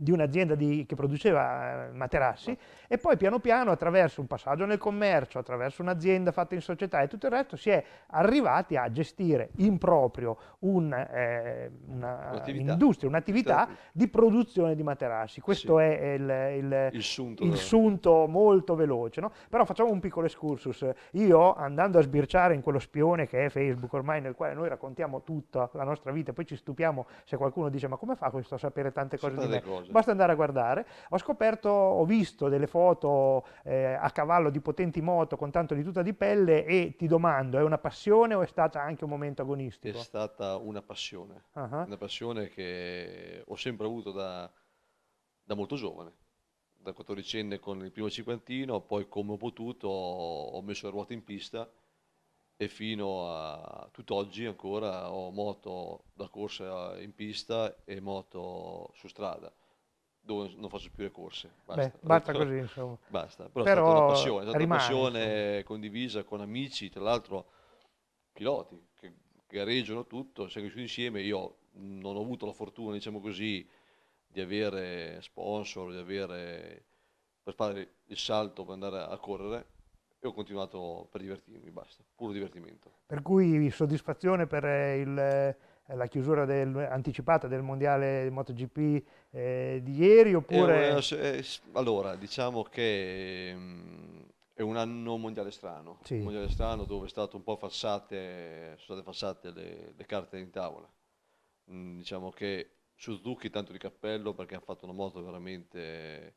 di un'azienda che produceva eh, materassi e poi piano piano attraverso un passaggio nel commercio, attraverso un'azienda fatta in società e tutto il resto si è arrivati a gestire in proprio un'industria, un eh, un'attività certo. di produzione di materassi. Questo sì. è il, il, il, sunto, il eh. sunto, molto veloce. No? Però facciamo un piccolo excursus. Io andando a sbirciare in quello spione che è Facebook ormai nel quale noi raccontiamo tutta la nostra vita, e poi ci stupiamo se qualcuno dice ma come fa questo a sapere tante cose Sapete di me? Cose basta andare a guardare. Ho scoperto, ho visto delle foto eh, a cavallo di potenti moto con tanto di tuta di pelle e ti domando, è una passione o è stata anche un momento agonistico? È stata una passione, uh -huh. una passione che ho sempre avuto da, da molto giovane da 14 anni con il primo cinquantino, poi come ho potuto ho messo le ruote in pista e fino a tutt'oggi ancora ho moto da corsa in pista e moto su strada dove non faccio più le corse. Basta, Beh, basta così, insomma. Basta, però, però è stata una passione, è stata rimane, una passione condivisa con amici, tra l'altro piloti che gareggiano tutto, siamo cresciuti insieme, io non ho avuto la fortuna, diciamo così, di avere sponsor, di avere per fare il salto per andare a correre e ho continuato per divertirmi, basta, puro divertimento. Per cui soddisfazione per il eh, la chiusura del, anticipata del mondiale MotoGP eh, di ieri oppure... Eh, allora, diciamo che mm, è un anno mondiale strano, sì. un mondiale strano dove falsate, sono state falsate le, le, carte in tavola. Mm, diciamo che Suzuki tanto di cappello perché ha fatto una moto veramente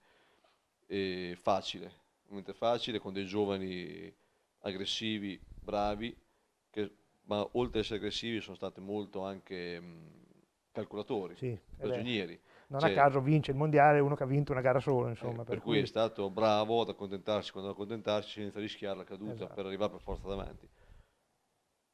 eh, facile, veramente facile con dei giovani aggressivi, bravi, che ma oltre ad essere aggressivi sono stati molto anche mh, calcolatori, sì, eh ragionieri. Non cioè, a caso vince il mondiale uno che ha vinto una gara sola, insomma. Eh, per, per cui, è stato bravo ad accontentarsi quando accontentarsi senza rischiare la caduta esatto. per arrivare per forza davanti.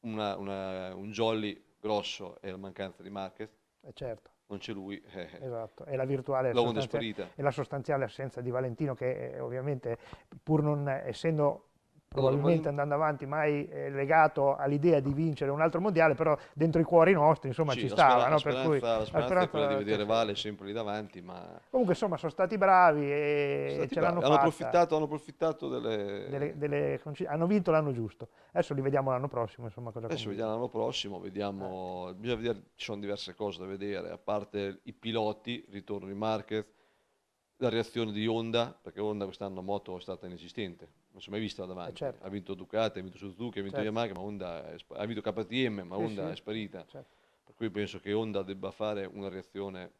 Una, una, un jolly grosso è la mancanza di market. Eh certo. Non c'è lui. Eh. eh. Esatto, è la virtuale è la sostanziale assenza di Valentino che eh, ovviamente pur non essendo probabilmente andando avanti mai eh, legato all'idea di vincere un altro mondiale però dentro i cuori nostri insomma sì, ci stava no? per cui, la speranza, speranza è quella di vedere Vale sempre lì davanti ma comunque insomma sono stati bravi e stati ce l'hanno fatta hanno approfittato, hanno approfittato delle... Delle, delle... hanno vinto l'anno giusto adesso li vediamo l'anno prossimo insomma cosa adesso vediamo l'anno prossimo vediamo eh. bisogna vedere ci sono diverse cose da vedere a parte i piloti ritorno in market la reazione di Honda, perché Honda quest'anno a moto è stata inesistente, non si è mai vista davanti. Eh certo. Ha vinto Ducati, ha vinto Suzuki, ha vinto certo. Yamaha, ma Honda sp- ha vinto KTM, ma sì, Honda sì. è sparita. Certo. Per cui penso che Honda debba fare una reazione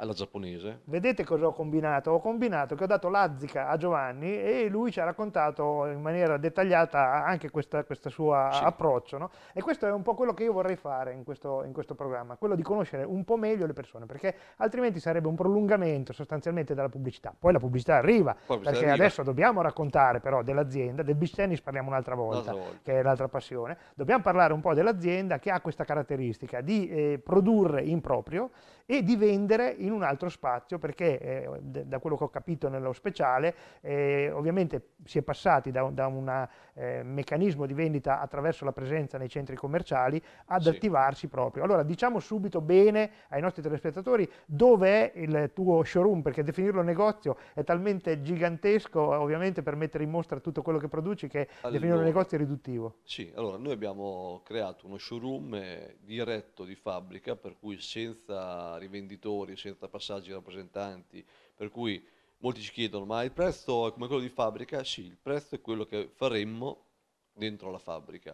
alla giapponese. Vedete cosa ho combinato? Ho combinato che ho dato l'azzica a Giovanni e lui ci ha raccontato in maniera dettagliata anche questo suo sì. approccio. No? E questo è un po' quello che io vorrei fare in questo, in questo, programma, quello di conoscere un po' meglio le persone, perché altrimenti sarebbe un prolungamento sostanzialmente della pubblicità. Poi la pubblicità arriva, pubblicità perché arriva. adesso dobbiamo raccontare però dell'azienda, del beach tennis parliamo un'altra volta, volta, che è l'altra passione, dobbiamo parlare un po' dell'azienda che ha questa caratteristica di eh, produrre in proprio, e di vendere in un altro spazio perché eh, da quello che ho capito nello speciale eh, ovviamente si è passati da, da una eh, meccanismo di vendita attraverso la presenza nei centri commerciali ad sì. attivarsi proprio. Allora diciamo subito bene ai nostri telespettatori dove è il tuo showroom perché definirlo negozio è talmente gigantesco ovviamente per mettere in mostra tutto quello che produci che allora, definirlo negozio è riduttivo. Sì, allora noi abbiamo creato uno showroom eh, diretto di fabbrica per cui senza rivenditori, senza passaggi rappresentanti, per cui Molti ci chiedono, ma il prezzo è come quello di fabbrica? Sì, il prezzo è quello che faremmo dentro la fabbrica,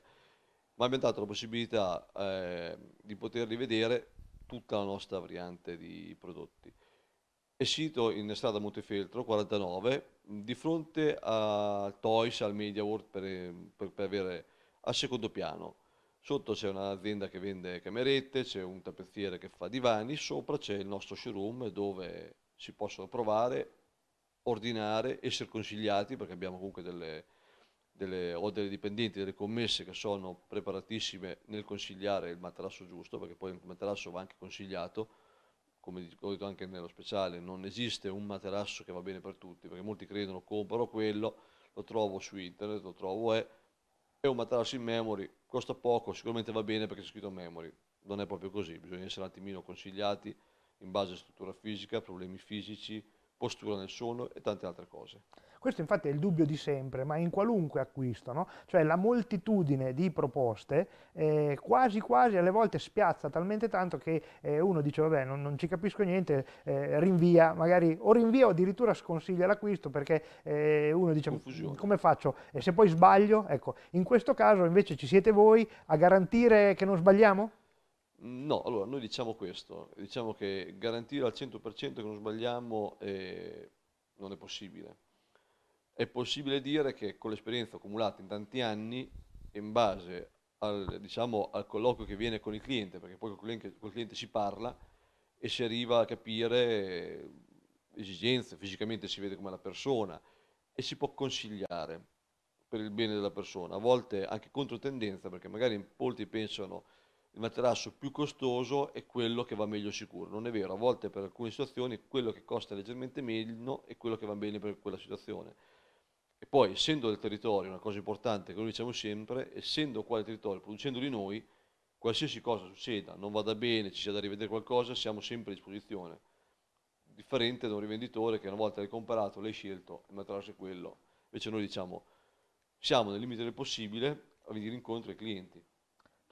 ma abbiamo dato la possibilità eh, di poter rivedere tutta la nostra variante di prodotti. È sito in strada Montefeltro 49, di fronte a Toys, al Media World per, per, per avere al secondo piano. Sotto c'è un'azienda che vende camerette, c'è un tappezziere che fa divani, sopra c'è il nostro showroom dove si possono provare ordinare, essere consigliati, perché abbiamo comunque delle, delle, ho delle dipendenti, delle commesse che sono preparatissime nel consigliare il materasso giusto, perché poi il materasso va anche consigliato, come ho detto anche nello speciale, non esiste un materasso che va bene per tutti, perché molti credono compro quello, lo trovo su internet, lo trovo è, è un materasso in memory, costa poco, sicuramente va bene perché c'è scritto memory, non è proprio così, bisogna essere un attimino consigliati in base a struttura fisica, problemi fisici, postura nel sonno e tante altre cose. Questo infatti è il dubbio di sempre, ma in qualunque acquisto, no? cioè la moltitudine di proposte eh, quasi quasi alle volte spiazza talmente tanto che eh, uno dice vabbè non, non ci capisco niente, eh, rinvia, magari o rinvia o addirittura sconsiglia l'acquisto perché eh, uno dice Confusione. come faccio e se poi sbaglio, ecco in questo caso invece ci siete voi a garantire che non sbagliamo? No, allora noi diciamo questo, diciamo che garantire al 100% che non sbagliamo eh, non è possibile. È possibile dire che con l'esperienza accumulata in tanti anni, in base al, diciamo, al colloquio che viene con il cliente, perché poi col cliente, col cliente si parla e si arriva a capire esigenze, fisicamente si vede come la persona e si può consigliare per il bene della persona, a volte anche contro tendenza, perché magari molti pensano il materasso più costoso è quello che va meglio sicuro. Non è vero, a volte per alcune situazioni quello che costa leggermente meno è quello che va bene per quella situazione. E poi, essendo del territorio, una cosa importante che noi diciamo sempre, essendo quale territorio, producendo di noi, qualsiasi cosa succeda, non vada bene, ci sia da rivedere qualcosa, siamo sempre a disposizione. Differente da un rivenditore che una volta l'hai comparato, l'hai scelto, il materasso è quello. Invece noi diciamo, siamo nel limite del possibile a venire incontro ai clienti.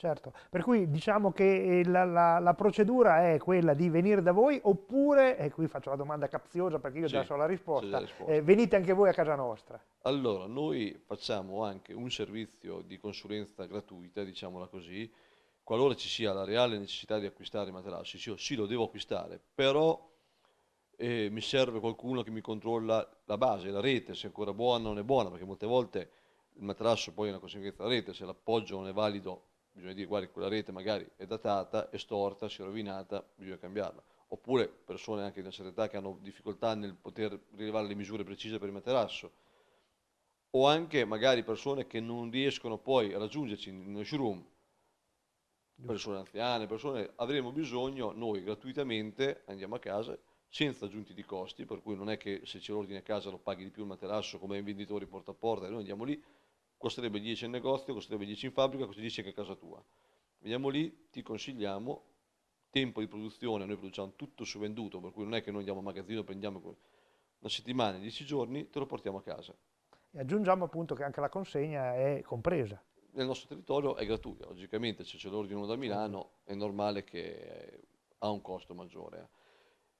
Certo, per cui diciamo che eh, la, la, la, procedura è quella di venire da voi oppure, e qui faccio la domanda capziosa perché io sì, già so la risposta, risposta. Eh, venite anche voi a casa nostra. Allora, noi facciamo anche un servizio di consulenza gratuita, diciamola così, qualora ci sia la reale necessità di acquistare i materassi, io sì lo devo acquistare, però eh, mi serve qualcuno che mi controlla la base, la rete, se è ancora buona o non è buona, perché molte volte il materasso poi è una conseguenza della rete, se l'appoggio non è valido bisogna dire guarda quella rete magari è datata, è storta, si è rovinata, bisogna cambiarla. Oppure persone anche di una certa età che hanno difficoltà nel poter rilevare le misure precise per il materasso. O anche magari persone che non riescono poi a raggiungerci nello showroom, persone anziane, persone, avremo bisogno, noi gratuitamente andiamo a casa senza aggiunti di costi, per cui non è che se ce l'ordini a casa lo paghi di più il materasso come i venditori porta a porta, noi andiamo lì, costerebbe 10 in negozio, costerebbe 10 in fabbrica, costerebbe 10 anche a casa tua. Veniamo lì, ti consigliamo tempo di produzione, noi produciamo tutto su venduto, per cui non è che noi andiamo a magazzino, prendiamo una settimana, 10 giorni, te lo portiamo a casa. E aggiungiamo appunto che anche la consegna è compresa. Nel nostro territorio è gratuita, logicamente se ce l'ordinano da Milano è normale che ha un costo maggiore.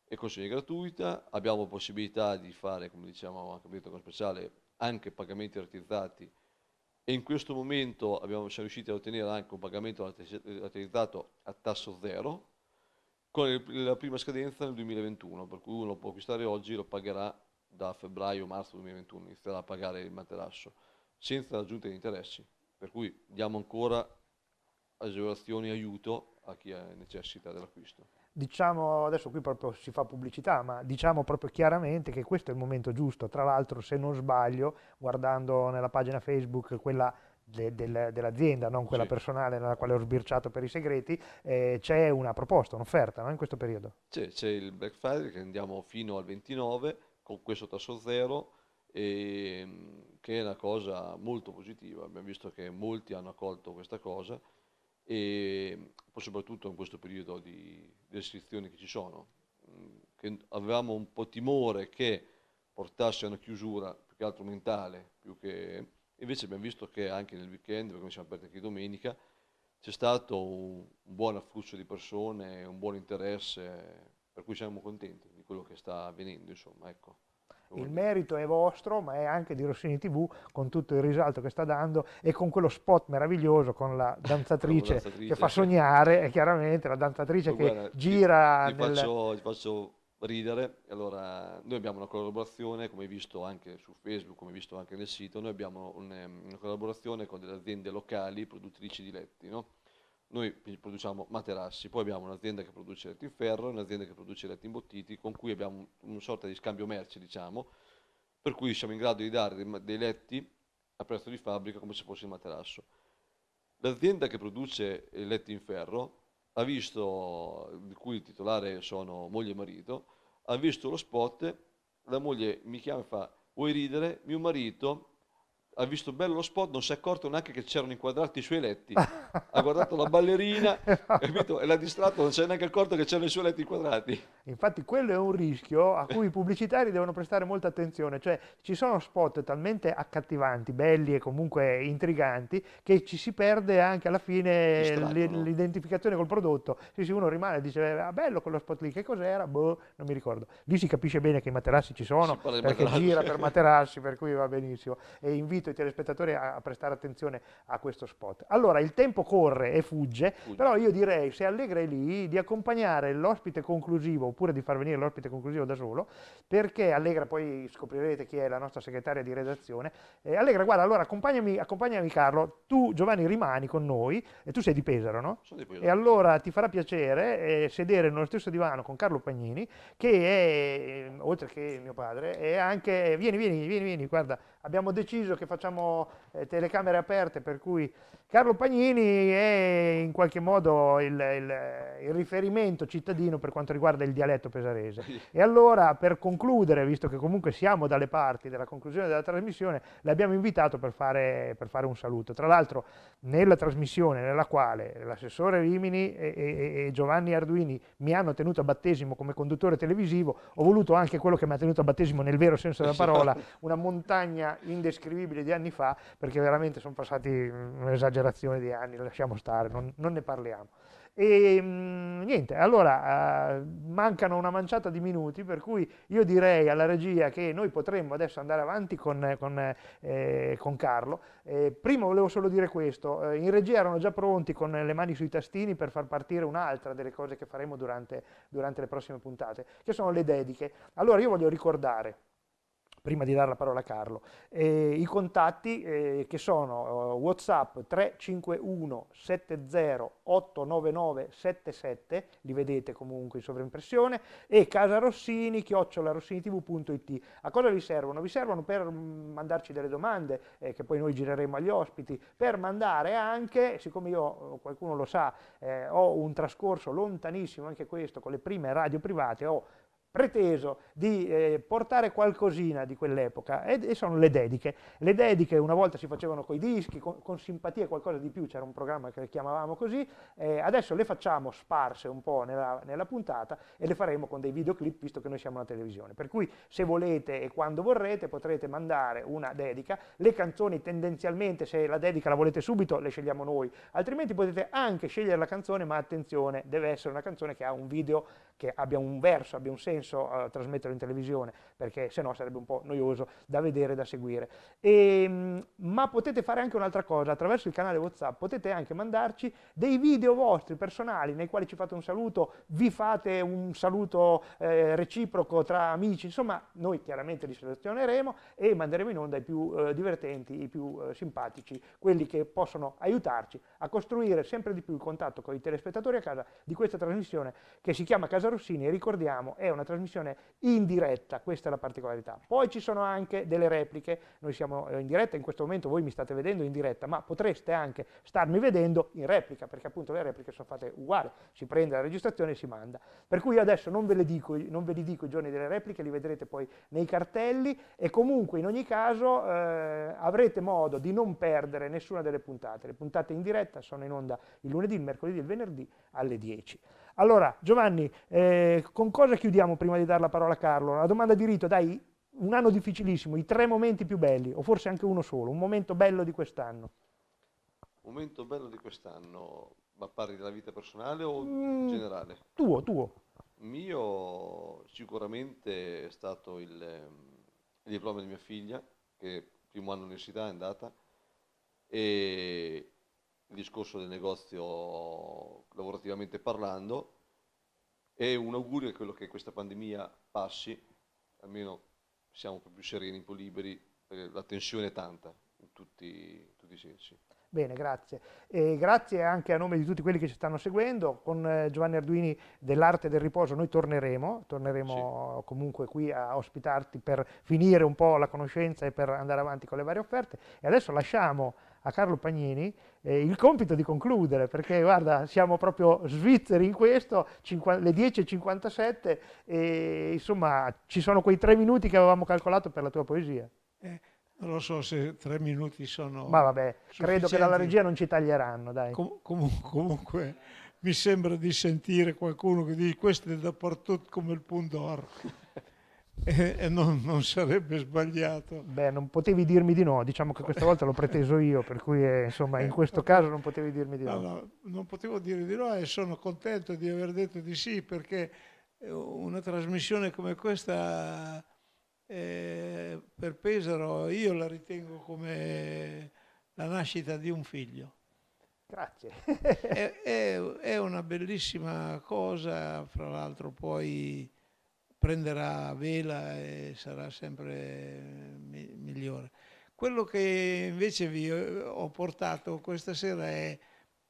E consegna gratuita, abbiamo possibilità di fare, come diciamo anche detto con speciale, anche pagamenti artizzati e in questo momento abbiamo, siamo riusciti a ottenere anche un pagamento rateizzato a tasso zero con il, la prima scadenza nel 2021, per cui uno può acquistare oggi e lo pagherà da febbraio-marzo 2021, inizierà a pagare il materasso senza aggiunta di interessi, per cui diamo ancora agevolazioni e aiuto a chi eh, necessita dell'acquisto diciamo, adesso qui proprio si fa pubblicità, ma diciamo proprio chiaramente che questo è il momento giusto. Tra l'altro, se non sbaglio, guardando nella pagina Facebook quella de, de, dell'azienda, non quella sì. personale nella quale ho sbirciato per i segreti, eh, c'è una proposta, un'offerta no? in questo periodo. C'è, c'è il Black Friday che andiamo fino al 29 con questo tasso zero e, ehm, che è una cosa molto positiva. Abbiamo visto che molti hanno accolto questa cosa e poi soprattutto in questo periodo di, restrizioni che ci sono, mm, che avevamo un po' timore che portasse a una chiusura più che altro mentale, più che... invece abbiamo visto che anche nel weekend, perché siamo aperti anche domenica, c'è stato un, un buon afflusso di persone, un buon interesse, per cui siamo contenti di quello che sta avvenendo, insomma, ecco il merito è vostro, ma è anche di Rossini TV con tutto il risalto che sta dando e con quello spot meraviglioso con la danzatrice, danzatrice che fa sognare, e chiaramente la danzatrice che guarda, gira. Ti, ti nel... faccio, ti faccio ridere. Allora, noi abbiamo una collaborazione, come hai visto anche su Facebook, come hai visto anche nel sito, noi abbiamo un, ehm, una collaborazione con delle aziende locali produttrici di letti, no? noi produciamo materassi, poi abbiamo un'azienda che produce letti in ferro un'azienda che produce letti imbottiti, con cui abbiamo una sorta di scambio merci, diciamo, per cui siamo in grado di dare dei, letti a prezzo di fabbrica come se fosse il materasso. L'azienda che produce eh, letti in ferro ha visto, di cui il titolare sono moglie e marito, ha visto lo spot, la moglie mi chiama e fa vuoi ridere? Mio marito ha visto bello lo spot, non si è accorto neanche che c'erano inquadrati i suoi letti. ha guardato la ballerina no. e l'ha distratto, non si è neanche accorto che c'erano i suoi letti quadrati. Infatti quello è un rischio a cui i pubblicitari devono prestare molta attenzione, cioè ci sono spot talmente accattivanti, belli e comunque intriganti, che ci si perde anche alla fine l'identificazione col prodotto. Sì, uno rimane e dice, ah bello quello spot lì, che cos'era? Boh, non mi ricordo. Lì si capisce bene che i materassi ci sono, perché materassi. gira per materassi, per cui va benissimo. E invito i telespettatori a prestare attenzione a questo spot. Allora, il tempo tempo corre e fugge, fugge, però io direi se Allegri è lì di accompagnare l'ospite conclusivo oppure di far venire l'ospite conclusivo da solo, perché Allegra poi scoprirete chi è la nostra segretaria di redazione. Eh, Allegra, guarda, allora accompagnami, accompagnami Carlo, tu Giovanni rimani con noi e tu sei di Pesaro, no? Sono di Pesaro. E allora ti farà piacere eh, sedere nello stesso divano con Carlo Pagnini che è, oltre che mio padre, è anche, eh, vieni, vieni, vieni, vieni, guarda, abbiamo deciso che facciamo eh, telecamere aperte, per cui Carlo Pagnini è in qualche modo il, il, il, riferimento cittadino per quanto riguarda il dialetto pesarese. E allora, per concludere, visto che comunque siamo dalle parti della conclusione della trasmissione, l'abbiamo invitato per fare, per fare, un saluto. Tra l'altro, nella trasmissione nella quale l'assessore Rimini e, e, e Giovanni Arduini mi hanno tenuto a battesimo come conduttore televisivo, ho voluto anche quello che mi ha tenuto a battesimo nel vero senso della parola, una montagna indescrivibile di anni fa, perché veramente sono passati mm, un'esagerazione di anni, lasciamo stare, non, non ne parliamo. E ehm, mh, niente, allora uh, mancano una manciata di minuti, per cui io direi alla regia che noi potremmo adesso andare avanti con, con, eh, con Carlo. Eh, prima volevo solo dire questo, eh, in regia erano già pronti con le mani sui tastini per far partire un'altra delle cose che faremo durante, durante le prossime puntate, che sono le dediche. Allora io voglio ricordare prima di dare la parola a Carlo. Eh, I contatti eh, che sono eh, Whatsapp 351 70 77, li vedete comunque in sovraimpressione, e casarossini chiocciolarossinitv.it. A cosa vi servono? Vi servono per mm, mandarci delle domande eh, che poi noi gireremo agli ospiti, per mandare anche, siccome io, eh, qualcuno lo sa, eh, ho un trascorso lontanissimo anche questo con le prime radio private, ho preteso di eh, portare qualcosina di quell'epoca e, e, sono le dediche. Le dediche una volta si facevano coi dischi, con, con simpatia qualcosa di più, c'era un programma che chiamavamo così, eh, adesso le facciamo sparse un po' nella, nella, puntata e le faremo con dei videoclip visto che noi siamo una televisione. Per cui se volete e quando vorrete potrete mandare una dedica, le canzoni tendenzialmente se la dedica la volete subito le scegliamo noi, altrimenti potete anche scegliere la canzone ma attenzione, deve essere una canzone che ha un video, che abbia un verso, abbia un senso, senso uh, trasmetterlo in televisione perché se no sarebbe un po' noioso da vedere, da seguire. E, ehm, ma potete fare anche un'altra cosa, attraverso il canale WhatsApp potete anche mandarci dei video vostri personali nei quali ci fate un saluto, vi fate un saluto eh, reciproco tra amici, insomma noi chiaramente li selezioneremo e manderemo in onda i più eh, divertenti, i più eh, simpatici, quelli che possono aiutarci a costruire sempre di più il contatto con i telespettatori a casa di questa trasmissione che si chiama Casa Rossini e ricordiamo è una trasmissione trasmissione in diretta, questa è la particolarità. Poi ci sono anche delle repliche, noi siamo eh, in diretta, in questo momento voi mi state vedendo in diretta, ma potreste anche starmi vedendo in replica, perché appunto le repliche sono fatte uguali, si prende la registrazione e si manda. Per cui adesso non ve, dico, non ve li dico i giorni delle repliche, li vedrete poi nei cartelli e comunque in ogni caso eh, avrete modo di non perdere nessuna delle puntate. Le puntate in diretta sono in onda il lunedì, il mercoledì e il venerdì alle 10. Allora, Giovanni, eh, con cosa chiudiamo prima di dare la parola a Carlo? La domanda di rito, dai, un anno difficilissimo, i tre momenti più belli, o forse anche uno solo, un momento bello di quest'anno. Momento bello di quest'anno, ma parli della vita personale o mm, generale? Tuo, tuo. Mio sicuramente è stato il, ehm, il diploma di mia figlia, che primo anno all'università è andata, e il discorso del negozio lavorativamente parlando e un augurio è quello che questa pandemia passi, almeno siamo più sereni, un po' liberi, perché la tensione è tanta in tutti, in tutti i sensi. Bene, grazie. E grazie anche a nome di tutti quelli che ci stanno seguendo. Con eh, Giovanni Arduini dell'Arte del Riposo noi torneremo, torneremo sì. comunque qui a ospitarti per finire un po' la conoscenza e per andare avanti con le varie offerte. E adesso lasciamo a Carlo Pagnini eh, il compito di concludere, perché guarda, siamo proprio svizzeri in questo, le 10.57 e insomma ci sono quei tre minuti che avevamo calcolato per la tua poesia. Eh, non lo so se tre minuti sono... Ma vabbè, credo che dalla regia non ci taglieranno, dai. Com com comunque mi sembra di sentire qualcuno che dice questo è dappertutto come il Pundor e, eh, eh, non, non, sarebbe sbagliato. Beh, non potevi dirmi di no, diciamo che questa volta l'ho preteso io, per cui eh, insomma in questo eh, caso non potevi dirmi di no. no. no. Non potevo dire di no e sono contento di aver detto di sì perché una trasmissione come questa eh, per Pesaro io la ritengo come la nascita di un figlio. Grazie. è, è, è una bellissima cosa, fra l'altro poi prenderà vela e sarà sempre eh, migliore. Quello che invece vi ho portato questa sera è,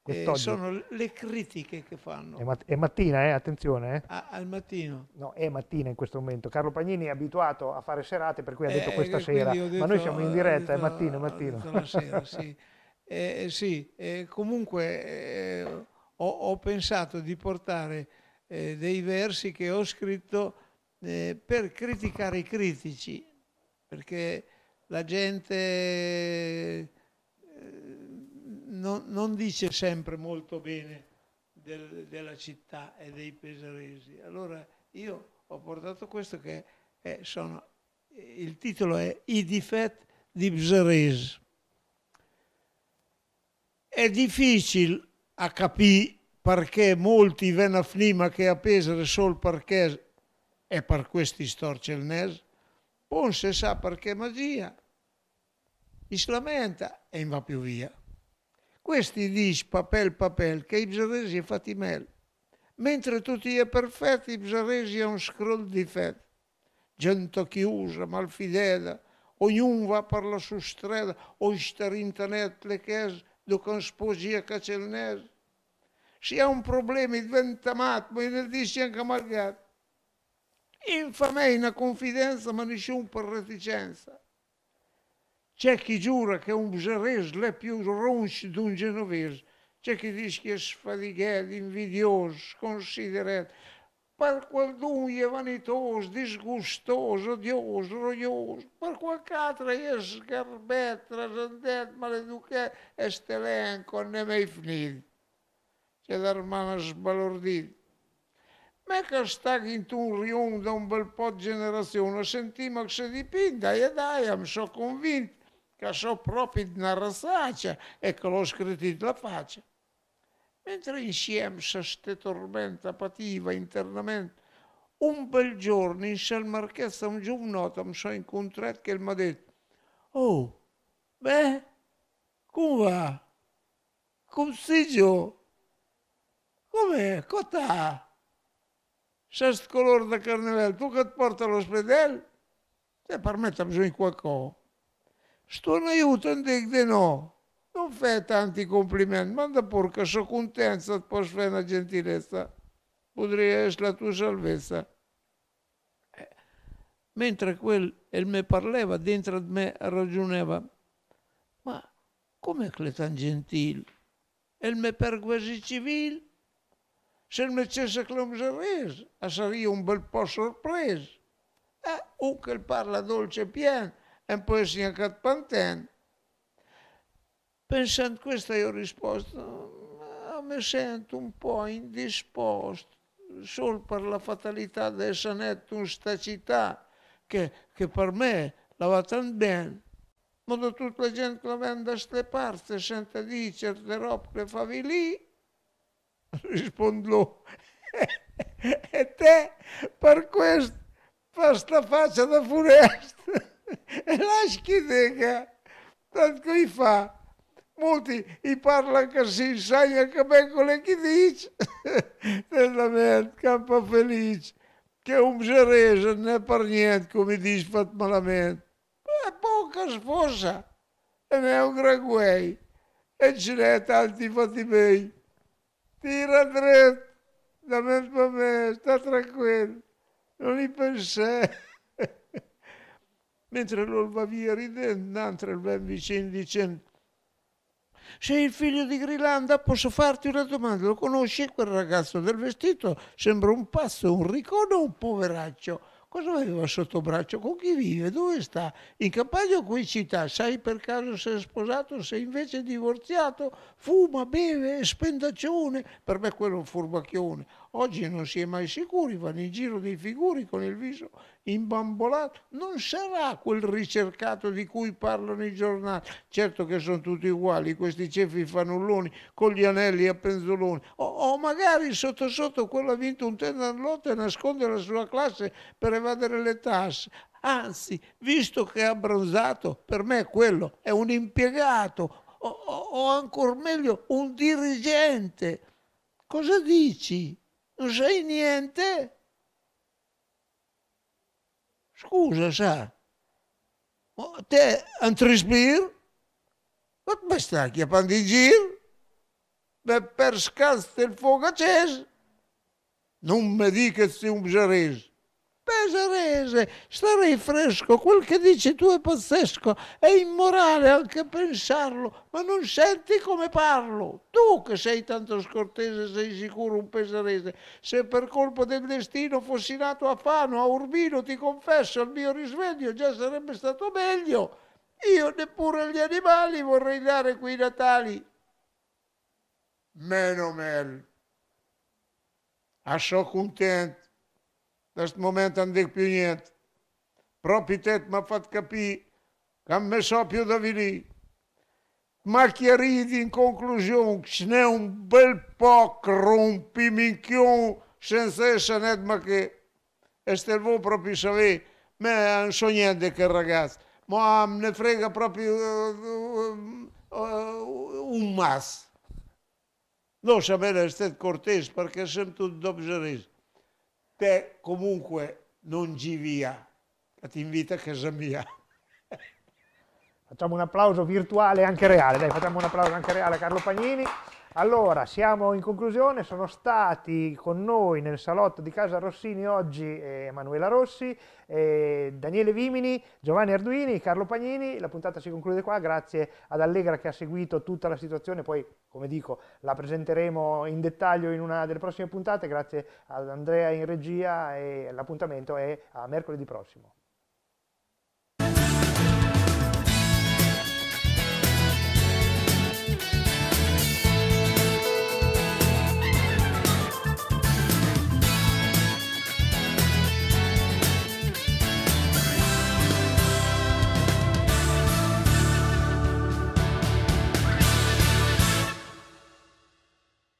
eh, sono le critiche che fanno. È, mat- è mattina, eh? attenzione. Eh? al mattino. No, è mattina in questo momento. Carlo Pagnini è abituato a fare serate, per cui ha eh, detto questa sera. Detto, Ma noi siamo in eh, diretta, detto, è mattino, è mattino. La sera, sì. sì. comunque ho, ho, pensato di portare dei versi che ho scritto eh, per criticare i critici, perché la gente eh, non, non, dice sempre molto bene del, della città e dei pesaresi. Allora io ho portato questo che è, sono, il titolo è I difetti di Bserese. È difficile a capire perché molti vengono a Flima che a Pesare solo perché e per questi storce il nes, Ponse sa perché magia, si lamenta e non va più via. Questi dice papel papel che i bzaresi è fatimel, mentre tutti è perfetti i bzaresi è un scroll difetto. Gente chiusa, malfidela, ognuno va per la sua strada, o star internet le chiese, do con sposia che c'è il cacelnese. Se ha un problema diventa matto, ma ne dice anche amargato. Infame è una confidenza, ma nessun per reticenza. C'è chi giura che un gerese è più ronci di un genovese, c'è chi dice che è sfadighello, invidioso, sconsiderato, per qualcuno è vanitoso, disgustoso, odioso, roioso, per qualche altro è sgarbetto, trascendente, maleducato, e stelenco, non è mai finito. C'è l'ermana sbalordita ma che sta in turrion da un bel po' di generazione, sentiamo che si dipinta e dai, mi sono convinto che sono proprio di una rasaccia e che l'ho scritto la faccia. Mentre insieme a queste tormenta pativa internamente, un bel giorno in Sel Marchessa un giovanotto mi sono incontrato che mi ha detto «Oh, beh, come va? Consiglio? Com'è? Cot'ha?» ses color de carnaval, tu que et porta l'hospital, te permettem un qualcò. Sto aiuto, en dic de no. Non fai tanti complimenti, manda pur che sono contenta che posso fare una gentilezza. Potrei essere la tua salvezza. Mentre quel el me parlava, dentro de me ragionava, ma com'è che è tan gentile? E me per quasi civile? se non mettesse Clamsarese, a sarei un bel po' sorpreso. Eh, o che parla dolce e pieno, e poi si è panten. Pensando a questo io ho risposto, ah, mi sento un po' indisposto, solo per la fatalità di essere netto in questa città, che, che, per me la va tanto bene. Ma da tutta la gente che vende da queste parti sente dire certe robe che fa lì, e te até para com este, para esta faixa da floresta, lá diga tanto que lhe faz, multi, e parla que assim, saia que bem com ele que diz, mente campo feliz, que é um jareja, não é parniente, como diz Fatmalamente, é poucas força, não é um graguei, é direto, antifatimei, tira dritto, da me per me, sta tranquillo, non li pensai. Mentre lui va via ridendo, l'altro ben vicino dicendo sei il figlio di Grilanda, posso farti una domanda? Lo conosci quel ragazzo del vestito? Sembra un pazzo, un ricone o un poveraccio? Cosa aveva sotto braccio? Con chi vive? Dove sta? In campagna o in città? Sai per caso se è sposato, se invece è divorziato? Fuma, beve, è spendaccione. Per me quello è un furbacchione Oggi non si è mai sicuri, vanno in giro dei figuri con il viso imbambolato. Non sarà quel ricercato di cui parlano i giornali. Certo che sono tutti uguali, questi cefi fanulloni con gli anelli a penzoloni. O, o magari sotto sotto quello ha vinto un tenarlotto e nasconde la sua classe per evadere le tasse. Anzi, visto che è abbronzato, per me quello è un impiegato o, o, o ancora meglio un dirigente. Cosa dici? sei niente? Scusa, sa, te un trispir, ma come stai a pandigir? Per, per scanso del fuoco acceso, non mi dica se un bjarese. pesarese, starei fresco, quel che dici tu è pazzesco, è immorale anche pensarlo, ma non senti come parlo. Tu che sei tanto scortese sei sicuro un pesarese, se per colpa del destino fossi nato a Fano, a Urbino, ti confesso, al mio risveglio già sarebbe stato meglio. Io neppure agli animali vorrei dare quei Natali. Meno mel. A ah, so contento neste momento não digo para ninguém, para o piteto me faz capi, como me sopio da viri. Mas que a em conclusão, que se não é um bel poc, rompi, minquião, sem ser chanete, mas que este é o próprio chave, eh, eh, eh, mas não sou ninguém de que ragaz, mas me frega próprio uh, mas. Não saber este cortês, porque é tudo de objeriz. te comunque non gi via, ma ti invita a casa mia. Facciamo un applauso virtuale e anche reale, dai, facciamo un applauso anche reale a Carlo Pagnini. Allora, siamo in conclusione, sono stati con noi nel salotto di Casa Rossini oggi eh, Emanuela Rossi, eh, Daniele Vimini, Giovanni Arduini, Carlo Pagnini, la puntata si conclude qua, grazie ad Allegra che ha seguito tutta la situazione, poi come dico la presenteremo in dettaglio in una delle prossime puntate, grazie ad Andrea in regia e l'appuntamento è a mercoledì prossimo.